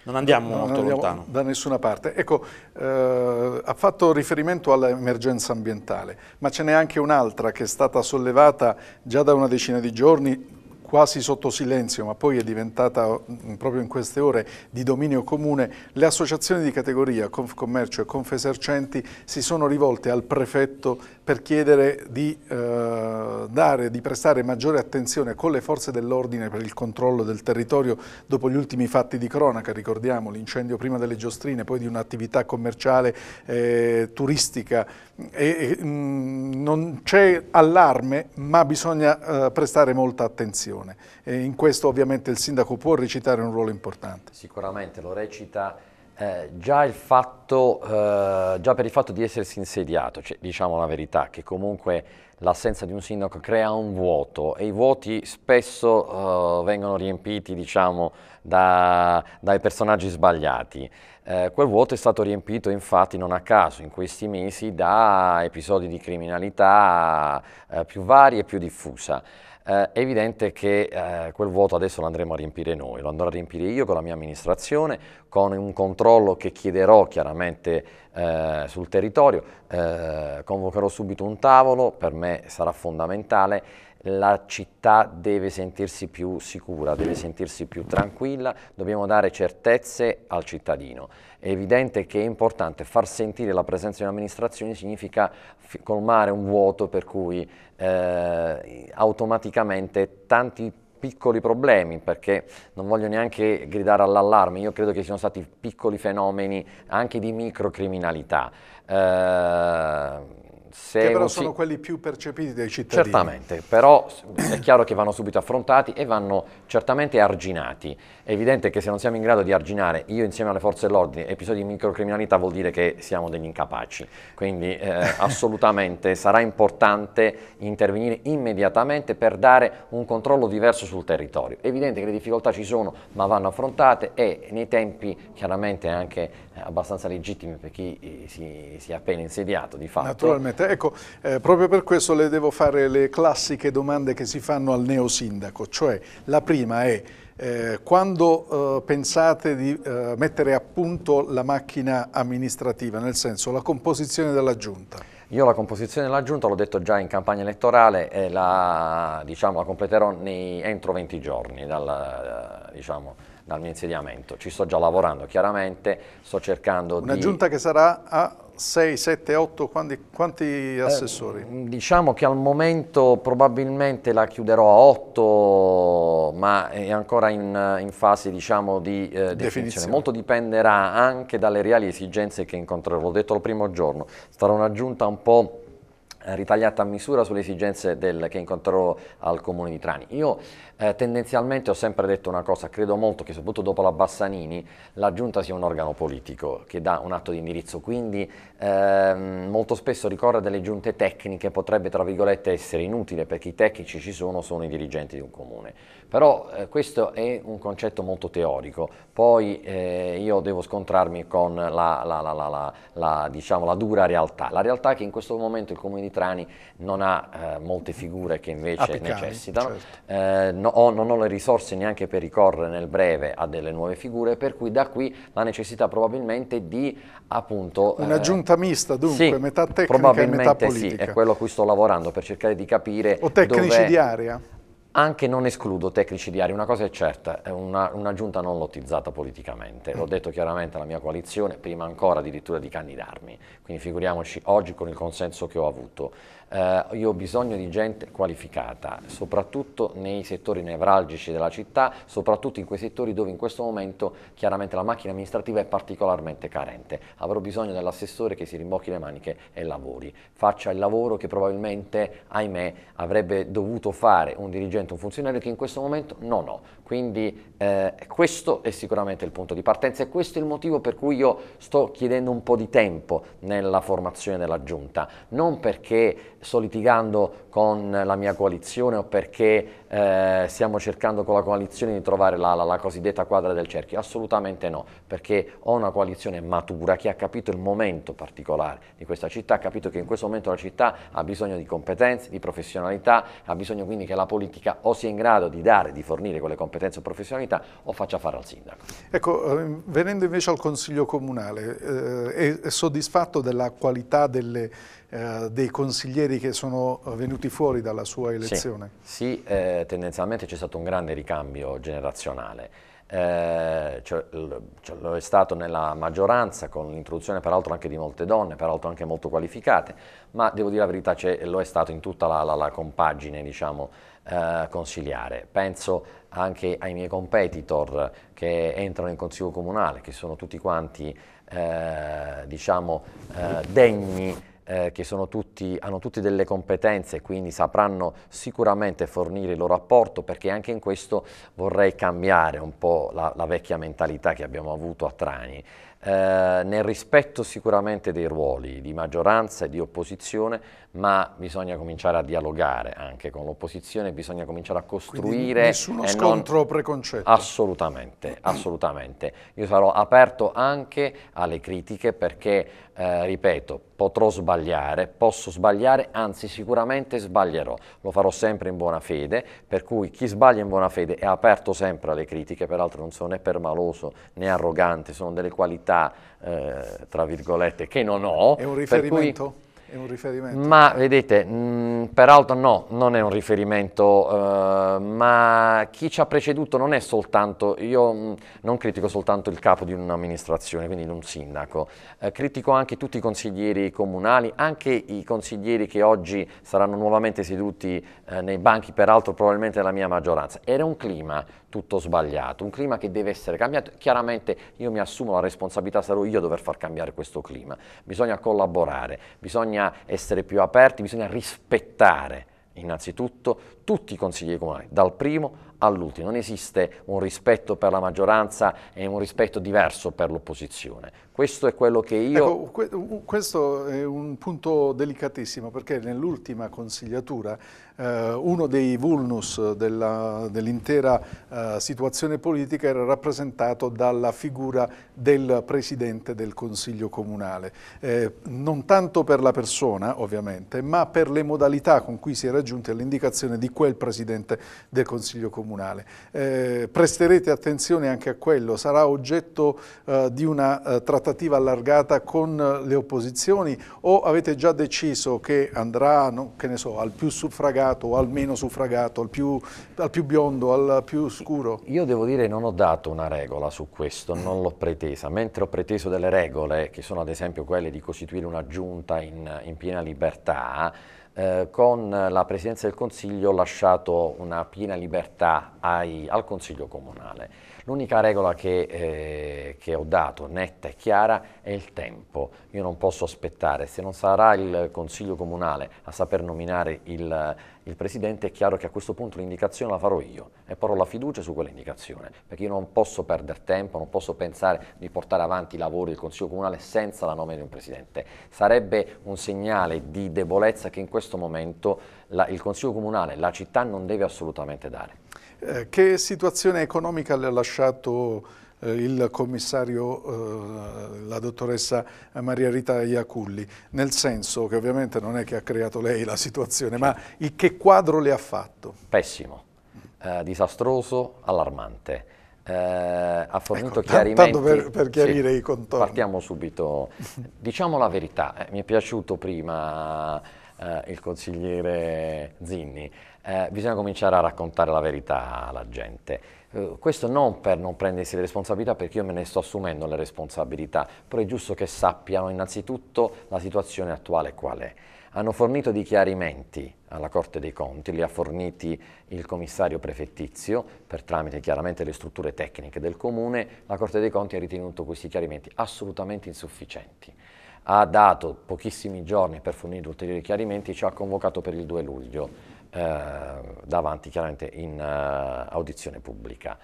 non andiamo no, molto non andiamo lontano. Da nessuna parte. Ecco, eh, ha fatto riferimento all'emergenza ambientale, ma ce n'è anche un'altra che è stata sollevata già da una decina di giorni quasi sotto silenzio, ma poi è diventata mm, proprio in queste ore di dominio comune, le associazioni di categoria Confcommercio e Confesercenti si sono rivolte al prefetto per chiedere di eh, dare, di prestare maggiore attenzione con le forze dell'ordine per il controllo del territorio dopo gli ultimi fatti di cronaca, ricordiamo l'incendio prima delle giostrine, poi di un'attività commerciale eh, turistica e, e, mh, mm, non c'è allarme ma bisogna eh, prestare molta attenzione e in questo ovviamente il sindaco può recitare un ruolo importante. Sicuramente lo recita eh, già, fatto, eh, già, per il fatto di essersi insediato, cioè, diciamo la verità, che comunque l'assenza di un sindaco crea un vuoto e i vuoti spesso eh, vengono riempiti diciamo, da, dai personaggi sbagliati. Eh, quel vuoto è stato riempito infatti non a caso in questi mesi da episodi di criminalità eh, più vari e più diffusa eh, è evidente che eh, quel vuoto adesso lo andremo a riempire noi, lo andrò a riempire io con la mia amministrazione, con un controllo che chiederò chiaramente eh, sul territorio, eh, convocherò subito un tavolo, per me sarà fondamentale, la città deve sentirsi più sicura, deve sentirsi più tranquilla, dobbiamo dare certezze al cittadino. È evidente che è importante far sentire la presenza di un'amministrazione significa colmare un vuoto per cui eh, automaticamente tanti piccoli problemi, perché non voglio neanche gridare all'allarme, io credo che siano stati piccoli fenomeni anche di microcriminalità. Eh, se però sono quelli più percepiti dai cittadini. Certamente, però è chiaro che vanno subito affrontati e vanno certamente arginati. È evidente che se non siamo in grado di arginare, io insieme alle forze dell'ordine, episodi di microcriminalità vuol dire che siamo degli incapaci. Quindi eh, assolutamente sarà importante intervenire immediatamente per dare un controllo diverso sul territorio. È evidente che le difficoltà ci sono, ma vanno affrontate e nei tempi chiaramente anche eh, abbastanza legittime per chi eh, si, si, è appena insediato di fatto. Naturalmente, ecco, eh, proprio per questo le devo fare le classiche domande che si fanno al neosindaco, cioè la prima è eh, quando eh, pensate di eh, mettere a punto la macchina amministrativa, nel senso la composizione della giunta? Io la composizione della giunta l'ho detto già in campagna elettorale e la, diciamo, la completerò nei, entro 20 giorni dal, eh, diciamo, dal, mio insediamento. Ci sto già lavorando chiaramente, sto cercando Una di... Una giunta che sarà a 6, 7, 8, quanti, quanti eh, assessori? Eh, diciamo che al momento probabilmente la chiuderò a 8, ma è ancora in, in fase diciamo, di eh, definizione. definizione. Molto dipenderà anche dalle reali esigenze che incontrerò, l'ho detto il primo giorno, sarà un'aggiunta un po' eh, ritagliata a misura sulle esigenze del, che incontrerò al comune di Trani. Io eh, tendenzialmente ho sempre detto una cosa, credo molto che soprattutto dopo la Bassanini la giunta sia un organo politico che dà un atto di indirizzo, quindi ehm, molto spesso ricorrere a delle giunte tecniche potrebbe tra virgolette essere inutile perché i tecnici ci sono, sono i dirigenti di un comune. Però eh, questo è un concetto molto teorico, poi eh, io devo scontrarmi con la, la, la, la, diciamo, la dura realtà, la realtà è che in questo momento il comune di Trani non ha eh, molte figure che invece Apicali, necessitano. Certo eh, no, o non ho le risorse neanche per ricorrere nel breve a delle nuove figure, per cui da qui la necessità probabilmente di appunto... Eh, un'aggiunta eh, mista dunque, sì, metà tecnica e metà politica. Sì, è quello a cui sto lavorando per cercare di capire... O tecnici di area? Anche non escludo tecnici di aria, una cosa è certa, è una, una giunta non lottizzata politicamente, l'ho mm. detto chiaramente alla mia coalizione prima ancora addirittura di candidarmi, quindi figuriamoci oggi con il consenso che ho avuto eh, io ho bisogno di gente qualificata, soprattutto nei settori nevralgici della città, soprattutto in quei settori dove in questo momento chiaramente la macchina amministrativa è particolarmente carente. Avrò bisogno dell'assessore che si rimbocchi le maniche e lavori, faccia il lavoro che probabilmente, ahimè, avrebbe dovuto fare un dirigente, un funzionario che in questo momento non ho. Quindi eh, questo è sicuramente il punto di partenza e questo è il motivo per cui io sto chiedendo un po' di tempo nella formazione della giunta, non perché sto litigando con la mia coalizione o perché eh, stiamo cercando con la coalizione di trovare la, la, la, cosiddetta quadra del cerchio? Assolutamente no, perché ho una coalizione matura che ha capito il momento particolare di questa città, ha capito che in questo momento la città ha bisogno di competenze, di professionalità, ha bisogno quindi che la politica o sia in grado di dare, di fornire quelle competenze o professionalità o faccia fare al sindaco. Ecco, ehm, venendo invece al Consiglio Comunale, eh, è soddisfatto della qualità delle, eh, dei consiglieri che sono venuti fuori dalla sua elezione? Sì, sì eh, tendenzialmente c'è stato un grande ricambio generazionale. Eh, cioè, cioè, lo è stato nella maggioranza con l'introduzione peraltro anche di molte donne, peraltro anche molto qualificate, ma devo dire la verità lo è stato in tutta la, la, la compagine diciamo, eh, consiliare. Penso anche ai miei competitor che entrano in consiglio comunale, che sono tutti quanti eh, diciamo, eh, degni eh, che tutti, hanno tutte delle competenze e quindi sapranno sicuramente fornire il loro apporto perché anche in questo vorrei cambiare un po' la, la vecchia mentalità che abbiamo avuto a Trani. Eh, nel rispetto sicuramente dei ruoli di maggioranza e di opposizione, ma bisogna cominciare a dialogare anche con l'opposizione, bisogna cominciare a costruire... Quindi nessuno scontro non... preconcetto. Assolutamente, assolutamente. Io sarò aperto anche alle critiche perché, eh, ripeto, potrò sbagliare, posso sbagliare, anzi sicuramente sbaglierò, lo farò sempre in buona fede, per cui chi sbaglia in buona fede è aperto sempre alle critiche, peraltro non sono né permaloso né arrogante, sono delle qualità, eh, tra virgolette, che non ho. È un riferimento? È un riferimento? Ma vedete, mh, mm, peraltro no, non è un riferimento, uh, ma chi ci ha preceduto non è soltanto, io mh, mm, non critico soltanto il capo di un'amministrazione, quindi di un sindaco, eh, critico anche tutti i consiglieri comunali, anche i consiglieri che oggi saranno nuovamente seduti eh, nei banchi, peraltro probabilmente la mia maggioranza. Era un clima, tutto sbagliato, un clima che deve essere cambiato. Chiaramente io mi assumo la responsabilità, sarò io a dover far cambiare questo clima. Bisogna collaborare, bisogna essere più aperti, bisogna rispettare innanzitutto tutti i consiglieri comunali, dal primo all'ultimo. Non esiste un rispetto per la maggioranza e un rispetto diverso per l'opposizione. Questo è quello che io... Ecco, questo è un punto delicatissimo perché nell'ultima consigliatura eh, uno dei vulnus dell'intera dell eh, situazione politica era rappresentato dalla figura del Presidente del Consiglio Comunale, eh, non tanto per la persona ovviamente, ma per le modalità con cui si era giunti all'indicazione di quel Presidente del Consiglio Comunale. Eh, presterete attenzione anche a quello, sarà oggetto eh, di una eh, trattativa allargata con le opposizioni o avete già deciso che andrà, no, che ne so, al più suffragato suffragato, al meno suffragato, al più, al più biondo, al più scuro? Io devo dire che non ho dato una regola su questo, non l'ho pretesa, mentre ho preteso delle regole, che sono ad esempio quelle di costituire una giunta in, in piena libertà, eh, con la Presidenza del Consiglio ho lasciato una piena libertà ai, al Consiglio Comunale L'unica regola che, eh, che, ho dato, netta e chiara, è il tempo. Io non posso aspettare, se non sarà il Consiglio Comunale a saper nominare il, il Presidente, è chiaro che a questo punto l'indicazione la farò io e porrò la fiducia su quell'indicazione, perché io non posso perdere tempo, non posso pensare di portare avanti i lavori del Consiglio Comunale senza la nomina di un Presidente. Sarebbe un segnale di debolezza che in questo momento la, il Consiglio Comunale, la città non deve assolutamente dare. Eh, che situazione economica le ha lasciato eh, il commissario, eh, la dottoressa Maria Rita Iaculli? Nel senso che ovviamente non è che ha creato lei la situazione, ma il che quadro le ha fatto? Pessimo, eh, disastroso, allarmante. Eh, ha fornito ecco, chiarimenti tanto per, per chiarire sì, i contorni partiamo subito diciamo la verità mi è piaciuto prima Uh, il consigliere Zinni, eh, bisogna cominciare a raccontare la verità alla gente. Eh, questo non per non prendersi le responsabilità, perché io me ne sto assumendo le responsabilità, però è giusto che sappiano innanzitutto la situazione attuale qual è. Hanno fornito dei chiarimenti alla Corte dei Conti, li ha forniti il commissario prefettizio per tramite chiaramente le strutture tecniche del comune, la Corte dei Conti ha ritenuto questi chiarimenti assolutamente insufficienti ha dato pochissimi giorni per fornire ulteriori chiarimenti, ci ha convocato per il 2 luglio. Eh, davanti chiaramente in eh, audizione pubblica.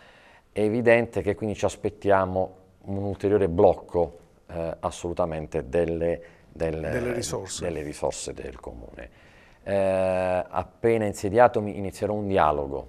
È evidente che quindi ci aspettiamo un ulteriore blocco eh, assolutamente delle, delle, delle, risorse. delle, risorse. del comune. appena insediatomi inizierò un dialogo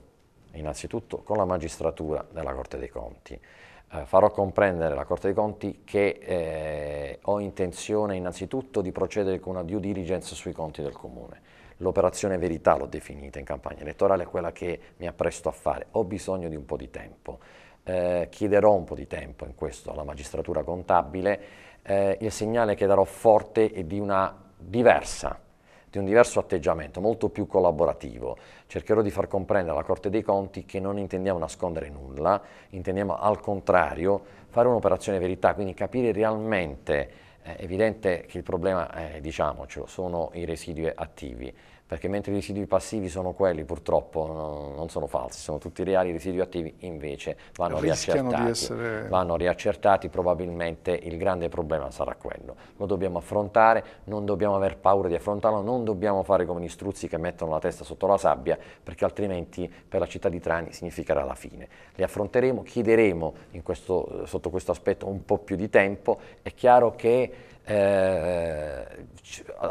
innanzitutto con la magistratura della Corte dei Conti. Eh, farò comprendere alla Corte dei Conti che eh, ho intenzione innanzitutto di procedere con una due diligence sui conti del Comune. L'operazione verità l'ho definita in campagna elettorale, è quella che mi appresto a fare. Ho bisogno di un po' di tempo. Eh, chiederò un po' di tempo in questo alla magistratura contabile. Eh, il segnale che darò forte è di una diversa di un diverso atteggiamento, molto più collaborativo. Cercherò di far comprendere alla Corte dei Conti che non intendiamo nascondere nulla, intendiamo al contrario fare un'operazione verità, quindi capire realmente è evidente che il problema, eh, diciamocelo, sono i residui attivi perché mentre i residui passivi sono quelli, purtroppo non sono falsi, sono tutti reali, i residui attivi invece vanno riaccertati, essere... vanno riaccertati, probabilmente il grande problema sarà quello. Lo dobbiamo affrontare, non dobbiamo aver paura di affrontarlo, non dobbiamo fare come gli struzzi che mettono la testa sotto la sabbia, perché altrimenti per la città di Trani significherà la fine. Li affronteremo, chiederemo questo, sotto questo aspetto un po' più di tempo, è chiaro che eh,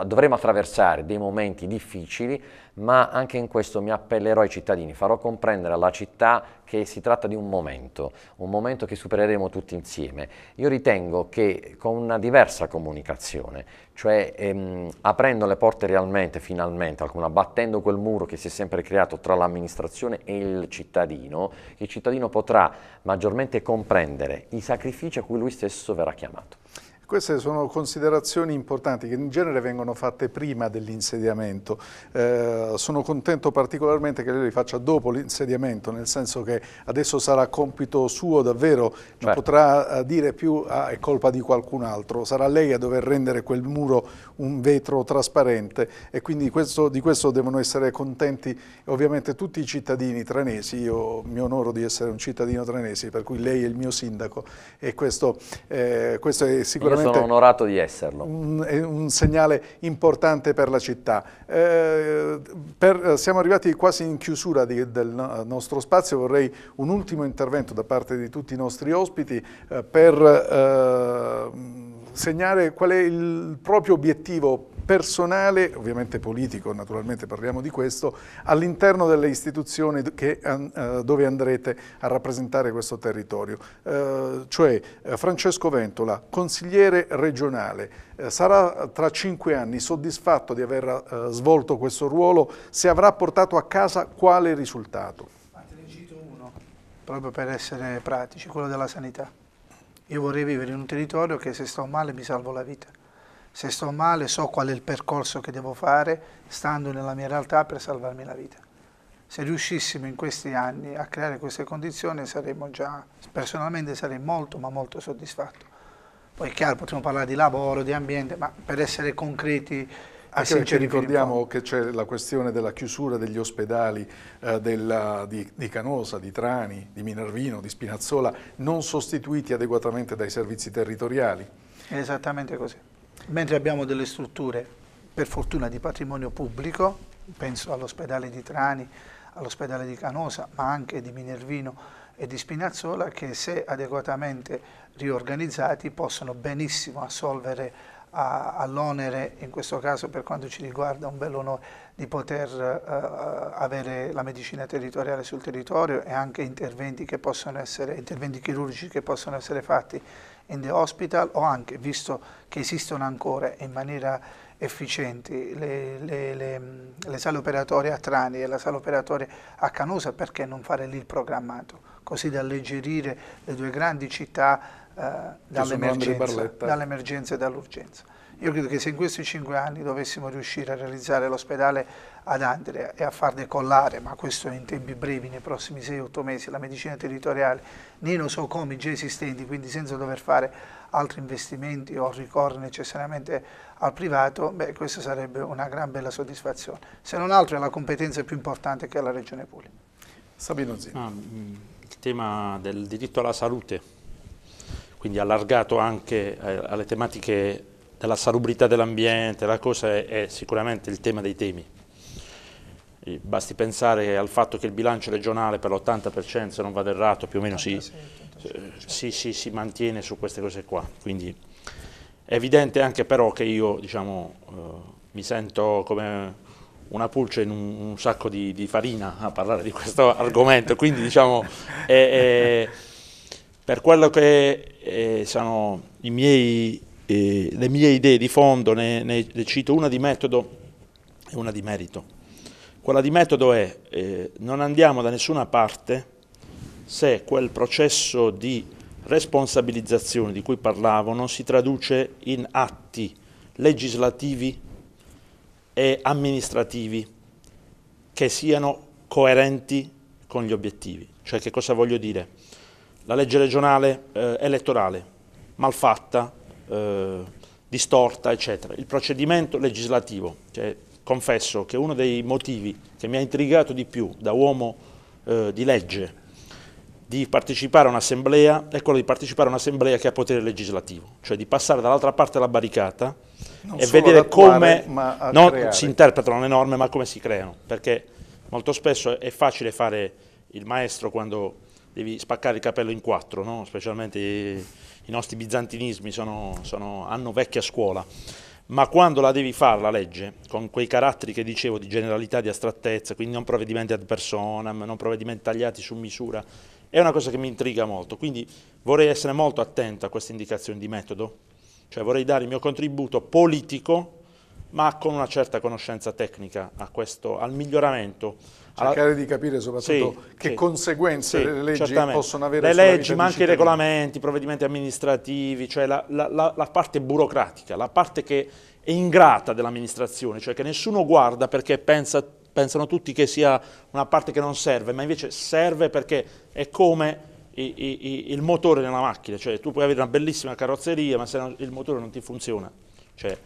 dovremo attraversare dei momenti difficili, ma anche in questo mi appellerò ai cittadini, farò comprendere alla città che si tratta di un momento, un momento che supereremo tutti insieme. Io ritengo che con una diversa comunicazione, cioè ehm, aprendo le porte realmente, finalmente, abbattendo quel muro che si è sempre creato tra l'amministrazione e il cittadino, il cittadino potrà maggiormente comprendere i sacrifici a cui lui stesso verrà chiamato. Queste sono considerazioni importanti che in genere vengono fatte prima dell'insediamento. Eh, sono contento particolarmente che lei le faccia dopo l'insediamento, nel senso che adesso sarà compito suo davvero, non Beh. potrà eh, dire più ah, è colpa di qualcun altro, sarà lei a dover rendere quel muro un vetro trasparente e quindi questo, di questo devono essere contenti ovviamente tutti i cittadini tranesi, io mi onoro di essere un cittadino tranese, per cui lei è il mio sindaco e questo, eh, questo è sicuramente sicuramente... sono onorato di esserlo. Un, un segnale importante per la città. Eh, per, eh, siamo arrivati quasi in chiusura di, del eh, nostro spazio, vorrei un ultimo intervento da parte di tutti i nostri ospiti eh, per... Eh, segnare qual è il proprio obiettivo personale, ovviamente politico, naturalmente parliamo di questo, all'interno delle istituzioni che, uh, dove andrete a rappresentare questo territorio. Uh, cioè uh, Francesco Ventola, consigliere regionale, sarà tra cinque anni soddisfatto di aver svolto questo ruolo se avrà portato a casa quale risultato? Ma te uno, proprio per essere pratici, quello della sanità. Io vorrei vivere in un territorio che se sto male mi salvo la vita se sto male so qual è il percorso che devo fare stando nella mia realtà per salvarmi la vita. Se riuscissimo in questi anni a creare queste condizioni saremmo già, personalmente sarei molto ma molto soddisfatto. Poi è chiaro, potremmo parlare di lavoro, di ambiente, ma per essere concreti anche perché ricordiamo che c'è la questione della chiusura degli ospedali eh, della, di, di, Canosa, di Trani, di Minervino, di Spinazzola, non sostituiti adeguatamente dai servizi territoriali. esattamente così mentre abbiamo delle strutture, per fortuna, di patrimonio pubblico, penso all'ospedale di Trani, all'ospedale di Canosa, ma anche di Minervino e di Spinazzola, che se adeguatamente riorganizzati possono benissimo assolvere all'onere, in questo caso per quanto ci riguarda un bel onore, di poter uh, avere la medicina territoriale sul territorio e anche interventi, che possono essere, interventi chirurgici che possono essere fatti in the hospital o anche, visto che esistono ancora in maniera efficiente le, le, le, le sale operatorie a Trani e la sala operatoria a Canosa, perché non fare lì il programmato, così da alleggerire le due grandi città eh, dall'emergenza dall e dall'urgenza. Io credo che se in questi cinque anni dovessimo riuscire a realizzare l'ospedale ad Andrea e a far decollare, ma questo in tempi brevi, nei prossimi 6-8 mesi, la medicina territoriale nei nosocomi già esistenti, quindi senza dover fare altri investimenti o ricorrere necessariamente al privato, beh, questa sarebbe una gran bella soddisfazione. Se non altro è la competenza più importante che ha la Regione Puglia. Sabino Zini. Ah, mm, il tema del diritto alla salute, quindi allargato anche eh, alle tematiche la salubrità dell'ambiente, la cosa è, è, sicuramente il tema dei temi. basti pensare al fatto che il bilancio regionale per l'80%, se non vado errato, più o meno si, ah, si, si, si, mantiene su queste cose qua. Quindi è evidente anche però che io diciamo, eh, mi sento come una pulce in un, un sacco di, di, farina a parlare di questo argomento, quindi diciamo, è, è, per quello che eh, sono i miei eh, le mie idee di fondo, ne, ne, ne, cito una di metodo e una di merito. Quella di metodo è eh, non andiamo da nessuna parte se quel processo di responsabilizzazione di cui parlavo non si traduce in atti legislativi e amministrativi che siano coerenti con gli obiettivi. Cioè che cosa voglio dire? La legge regionale eh, elettorale, malfatta, eh, distorta, eccetera. Il procedimento legislativo, che confesso che è uno dei motivi che mi ha intrigato di più da uomo eh, di legge di partecipare a un'assemblea è quello di partecipare a un'assemblea che ha potere legislativo, cioè di passare dall'altra parte della barricata non e vedere come non, si interpretano le norme ma come si creano, perché molto spesso è facile fare il maestro quando devi spaccare il capello in quattro, no? specialmente i, i, nostri bizantinismi sono, sono, hanno vecchia scuola, ma quando la devi fare la legge, con quei caratteri che dicevo di generalità, di astrattezza, quindi non provvedimenti ad personam, non provvedimenti tagliati su misura, è una cosa che mi intriga molto, quindi vorrei essere molto attento a queste indicazioni di metodo, cioè vorrei dare il mio contributo politico, ma con una certa conoscenza tecnica questo, al miglioramento cercare allora, di capire soprattutto sì, che sì, conseguenze sì, le leggi possono avere. Le leggi, ma anche i regolamenti, i provvedimenti amministrativi, cioè la, la, la, la, parte burocratica, la parte che è ingrata dell'amministrazione, cioè che nessuno guarda perché pensa, pensano tutti che sia una parte che non serve, ma invece serve perché è come i, i, il motore della macchina, cioè tu puoi avere una bellissima carrozzeria, ma se il motore non ti funziona, cioè,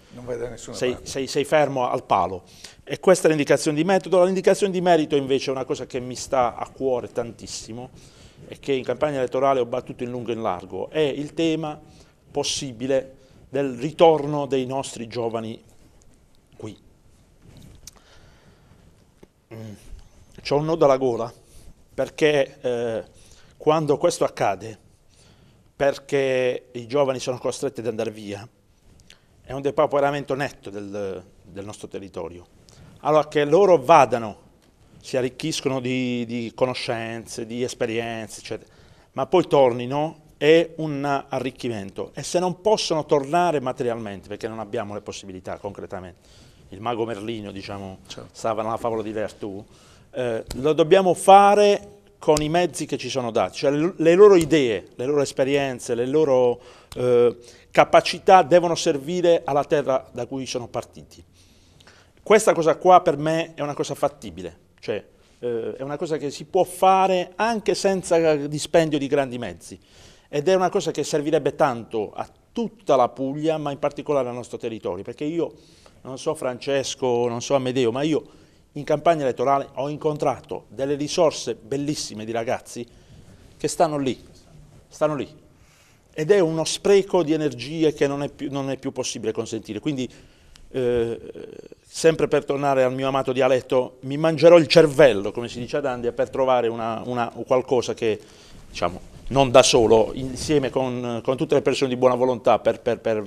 sei, sei, sei, fermo al palo. E questa è l'indicazione di metodo. L'indicazione di merito invece è una cosa che mi sta a cuore tantissimo e che in campagna elettorale ho battuto in lungo e in largo. È il tema possibile del ritorno dei nostri giovani qui. Mm. C'ho un nodo alla gola perché eh, quando questo accade, perché i giovani sono costretti ad andare via, è un depauperamento netto del, del, nostro territorio. Allora che loro vadano, si arricchiscono di, di conoscenze, di esperienze, eccetera, ma poi tornino è un arricchimento e se non possono tornare materialmente, perché non abbiamo le possibilità concretamente, il mago Merlino diciamo, certo. stava nella favola di Vertù, eh, lo dobbiamo fare con i mezzi che ci sono dati, cioè le, loro idee, le loro esperienze, le loro eh, capacità devono servire alla terra da cui sono partiti. Questa cosa qua per me è una cosa fattibile, cioè eh, è una cosa che si può fare anche senza dispendio di grandi mezzi ed è una cosa che servirebbe tanto a tutta la Puglia, ma in particolare al nostro territorio, perché io non so Francesco, non so Amedeo, ma io in campagna elettorale ho incontrato delle risorse bellissime di ragazzi che stanno lì, stanno lì. Ed è uno spreco di energie che non è più, non è più possibile consentire. Quindi, eh, sempre per tornare al mio amato dialetto, mi mangerò il cervello, come si dice ad Andia, per trovare una, una, qualcosa che, diciamo, non da solo, insieme con, con, tutte le persone di buona volontà per, per, per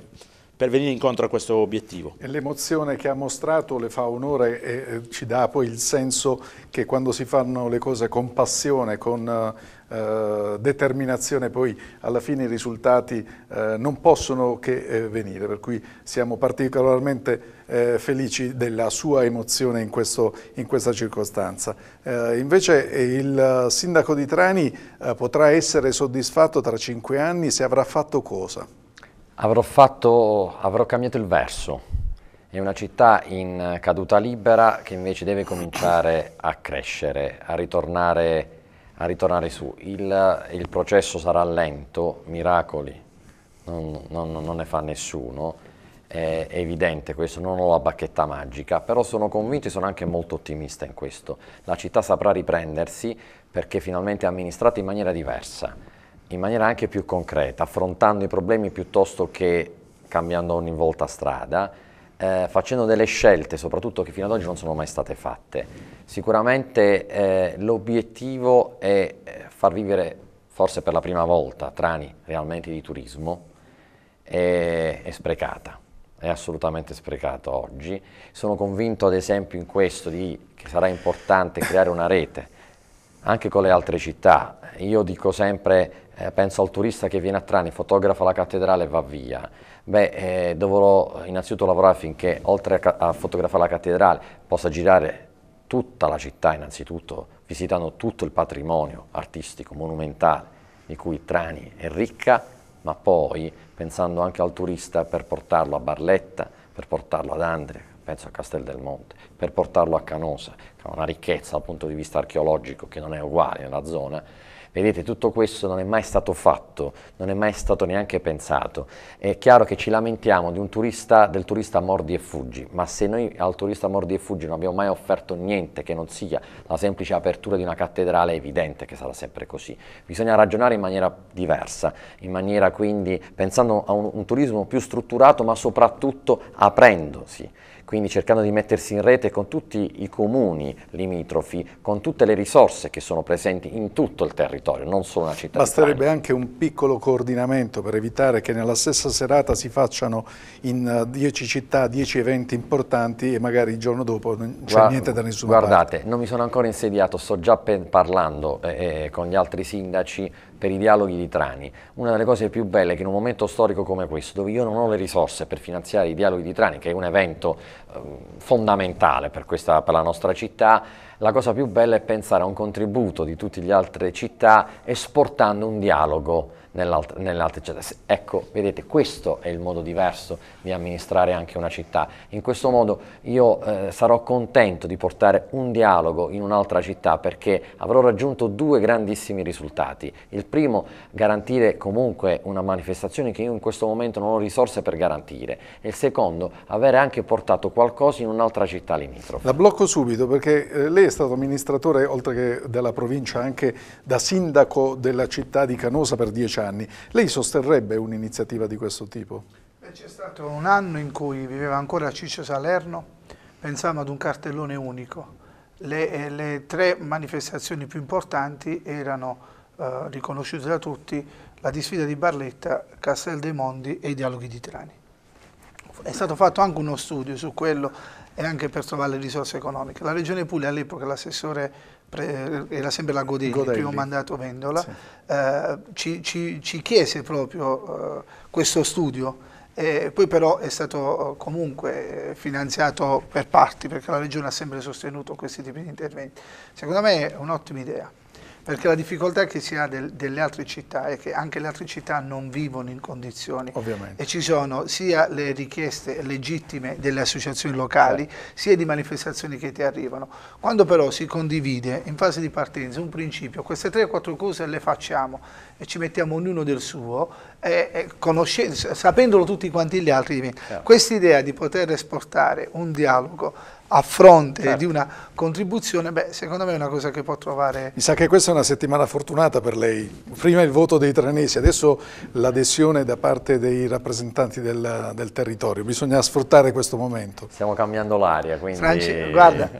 per venire incontro a questo obiettivo. L'emozione che ha mostrato le fa onore e eh, ci dà poi il senso che quando si fanno le cose con passione, con eh, determinazione, poi alla fine i risultati eh, non possono che eh, venire, per cui siamo particolarmente eh, felici della sua emozione in, questo, in questa circostanza. Eh, invece il sindaco di Trani potrà essere soddisfatto tra cinque anni se avrà fatto cosa? Avrò, fatto, avrò cambiato il verso. È una città in caduta libera che invece deve cominciare a crescere, a ritornare, a ritornare su. Il, il, processo sarà lento, miracoli non, non, non ne fa nessuno, è, è evidente questo, non ho la bacchetta magica, però sono convinto e sono anche molto ottimista in questo. La città saprà riprendersi perché finalmente è amministrata in maniera diversa in maniera anche più concreta, affrontando i problemi piuttosto che cambiando ogni volta strada, eh, facendo delle scelte soprattutto che fino ad oggi non sono mai state fatte. Sicuramente eh, l'obiettivo è eh, far vivere forse per la prima volta Trani realmente di turismo, è, è sprecata, è assolutamente sprecata oggi. Sono convinto ad esempio in questo di, che sarà importante creare una rete anche con le altre città. Io dico sempre, eh, penso al turista che viene a Trani, fotografa la cattedrale e va via. Beh, eh, dovrò innanzitutto lavorare affinché oltre a, a fotografare la cattedrale possa girare tutta la città innanzitutto, visitando tutto il patrimonio artistico, monumentale, di cui Trani è ricca, ma poi pensando anche al turista per portarlo a Barletta, per portarlo ad Andrea, penso a Castel del Monte, per portarlo a Canosa, che ha una ricchezza dal punto di vista archeologico che non è uguale nella zona. Vedete, tutto questo non è mai stato fatto, non è mai stato neanche pensato. È chiaro che ci lamentiamo turista, del turista mordi e fuggi, ma se noi al turista mordi e fuggi non abbiamo mai offerto niente che non sia la semplice apertura di una cattedrale, è evidente che sarà sempre così. Bisogna ragionare in maniera diversa, in maniera quindi pensando a un, un turismo più strutturato, ma soprattutto aprendosi quindi cercando di mettersi in rete con tutti i comuni limitrofi, con tutte le risorse che sono presenti in tutto il territorio, non solo una città. Basterebbe anche un piccolo coordinamento per evitare che nella stessa serata si facciano in 10 eh, città 10 eventi importanti e magari il giorno dopo non c'è niente da nessuna guardate, parte. Guardate, non mi sono ancora insediato, sto già parlando eh, eh, con gli altri sindaci per i dialoghi di Trani. Una delle cose più belle è che in un momento storico come questo, dove io non ho le risorse per finanziare i dialoghi di Trani, che è un evento eh, fondamentale per, questa, per la nostra città, la cosa più bella è pensare a un contributo di tutte le altre città esportando un dialogo nelle altre città. Ecco, vedete, questo è il modo diverso di amministrare anche una città. In questo modo io eh, sarò contento di portare un dialogo in un'altra città perché avrò raggiunto due grandissimi risultati. Il primo, garantire comunque una manifestazione che io in questo momento non ho risorse per garantire. E il secondo, avere anche portato qualcosa in un'altra città limitrofa. La blocco subito perché eh, lei è stato amministratore, oltre che della provincia, anche da sindaco della città di Canosa per dieci anni. Lei sosterrebbe un'iniziativa di questo tipo? C'è stato un anno in cui viveva ancora Ciccio Salerno, pensavamo ad un cartellone unico. Le, eh, le tre manifestazioni più importanti erano, eh, riconosciute da tutti, la disfida di Barletta, Castel dei Mondi e i dialoghi di Trani. È stato fatto anche uno studio su quello e anche per trovare le risorse economiche. La Regione Puglia all'epoca l'assessore era sempre la Godelli, Godelli. primo mandato Vendola, sì. eh, ci, ci, ci, chiese proprio eh, questo studio eh, poi però è stato eh, comunque eh, finanziato per parti perché la Regione ha sempre sostenuto questi tipi di interventi. Secondo me è un'ottima idea. Perché la difficoltà che si ha del, delle altre città è che anche le altre città non vivono in condizioni. Ovviamente. E ci sono sia le richieste legittime delle associazioni locali, certo. sia di manifestazioni che ti arrivano. Quando però si condivide in fase di partenza un principio, queste tre o quattro cose le facciamo e ci mettiamo ognuno del suo, e, e sapendolo tutti quanti gli altri, eh. questa idea di poter esportare un dialogo a fronte certo. di una contribuzione, beh, secondo me è una cosa che può trovare... Mi sa che questa è una settimana fortunata per lei. Prima il voto dei tranesi, adesso l'adesione da parte dei rappresentanti del, del, territorio. Bisogna sfruttare questo momento. Stiamo cambiando l'aria, quindi... Franci, guarda,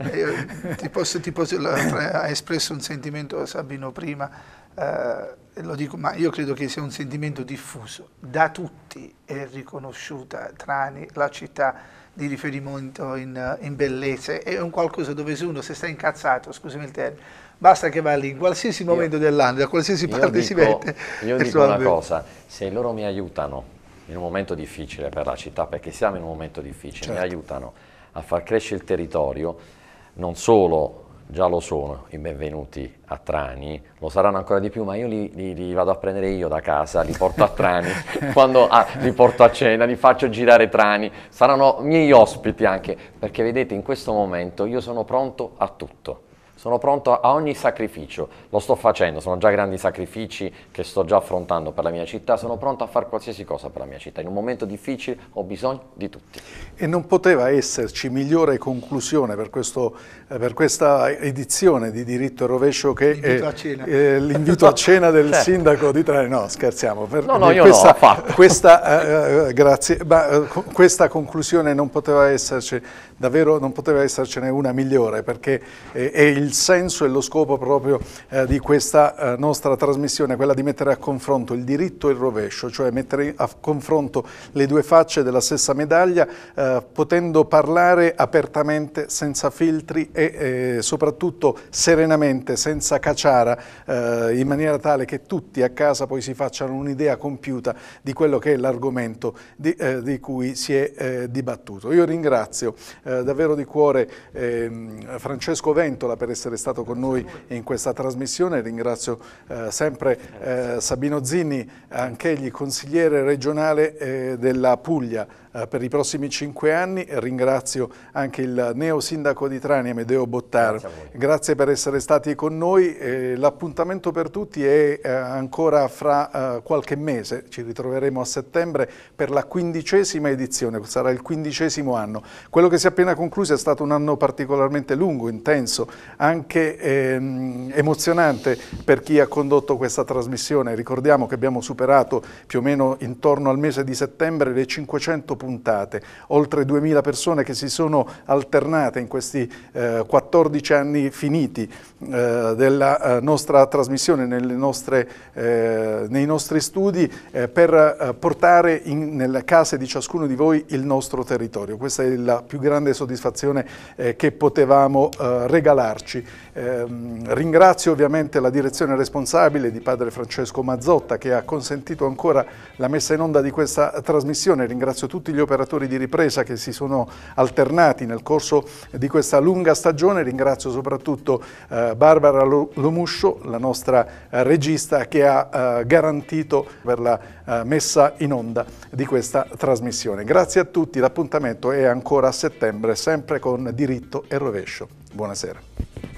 ti posso, ti posso, ha espresso un sentimento Sabino prima, eh, lo dico, ma io credo che sia un sentimento diffuso. Da tutti è riconosciuta Trani, la città di riferimento in, in bellezza, è un qualcosa dove se uno se sta incazzato, scusami il termine, basta che va lì in qualsiasi momento dell'anno, da qualsiasi parte dico, si mette. Io dico una cosa, se loro mi aiutano in un momento difficile per la città, perché siamo in un momento difficile, certo. mi aiutano a far crescere il territorio, non solo già lo sono i benvenuti a Trani, lo saranno ancora di più, ma io li, li, li vado a prendere io da casa, li porto a Trani, quando ah, li porto a cena, li faccio girare Trani, saranno miei ospiti anche, perché vedete in questo momento io sono pronto a tutto. Sono pronto a ogni sacrificio, lo sto facendo, sono già grandi sacrifici che sto già affrontando per la mia città, sono pronto a fare qualsiasi cosa per la mia città, in un momento difficile ho bisogno di tutti. E non poteva esserci migliore conclusione per questo per questa edizione di Diritto Rovescio che è l'invito a cena del certo. sindaco di Trani. No, scherziamo. Per, no, no, io questa, no, questa, eh, eh, grazie, ma, eh, questa conclusione non poteva esserci, davvero non poteva essercene una migliore perché eh, è il senso e lo scopo proprio eh, di questa eh, nostra trasmissione, quella di mettere a confronto il diritto e il rovescio, cioè mettere a confronto le due facce della stessa medaglia potendo parlare apertamente senza filtri e e eh, soprattutto serenamente, senza caciara, eh, in maniera tale che tutti a casa poi si facciano un'idea compiuta di quello che è l'argomento di, eh, di, cui si è eh, dibattuto. Io ringrazio eh, davvero di cuore ehm, Francesco Ventola per essere stato con noi in questa trasmissione, ringrazio eh, sempre Sabino Zini, anch'egli consigliere regionale della Puglia, eh, per i prossimi cinque anni. Eh, ringrazio anche il neo sindaco di Trani, Amedeo Bottaro. Grazie, Grazie per essere stati con noi. Eh, l'appuntamento per tutti è ancora fra qualche mese. Ci ritroveremo a settembre per la quindicesima edizione, sarà il quindicesimo anno. Quello che si è appena concluso è stato un anno particolarmente lungo, intenso, anche ehm, emozionante per chi ha condotto questa trasmissione. Ricordiamo che abbiamo superato più o meno intorno al mese di settembre le 500 puntate, oltre 2000 persone che si sono alternate in questi eh, 14 anni finiti eh, della eh, nostra trasmissione nostre, eh, nei nostri studi eh, per portare in, nelle case di ciascuno di voi il nostro territorio. Questa è la più grande soddisfazione che potevamo regalarci. Ehm, ringrazio ovviamente la direzione responsabile di padre Francesco Mazzotta che ha consentito ancora la messa in onda di questa trasmissione, ringrazio tutti gli operatori di ripresa che si sono alternati nel corso di questa lunga stagione, ringrazio soprattutto eh, Barbara Lomuscio, la nostra eh, regista che ha eh, garantito per la eh, messa in onda di questa trasmissione. Grazie a tutti, l'appuntamento è ancora a settembre, sempre con diritto e rovescio. Buonasera.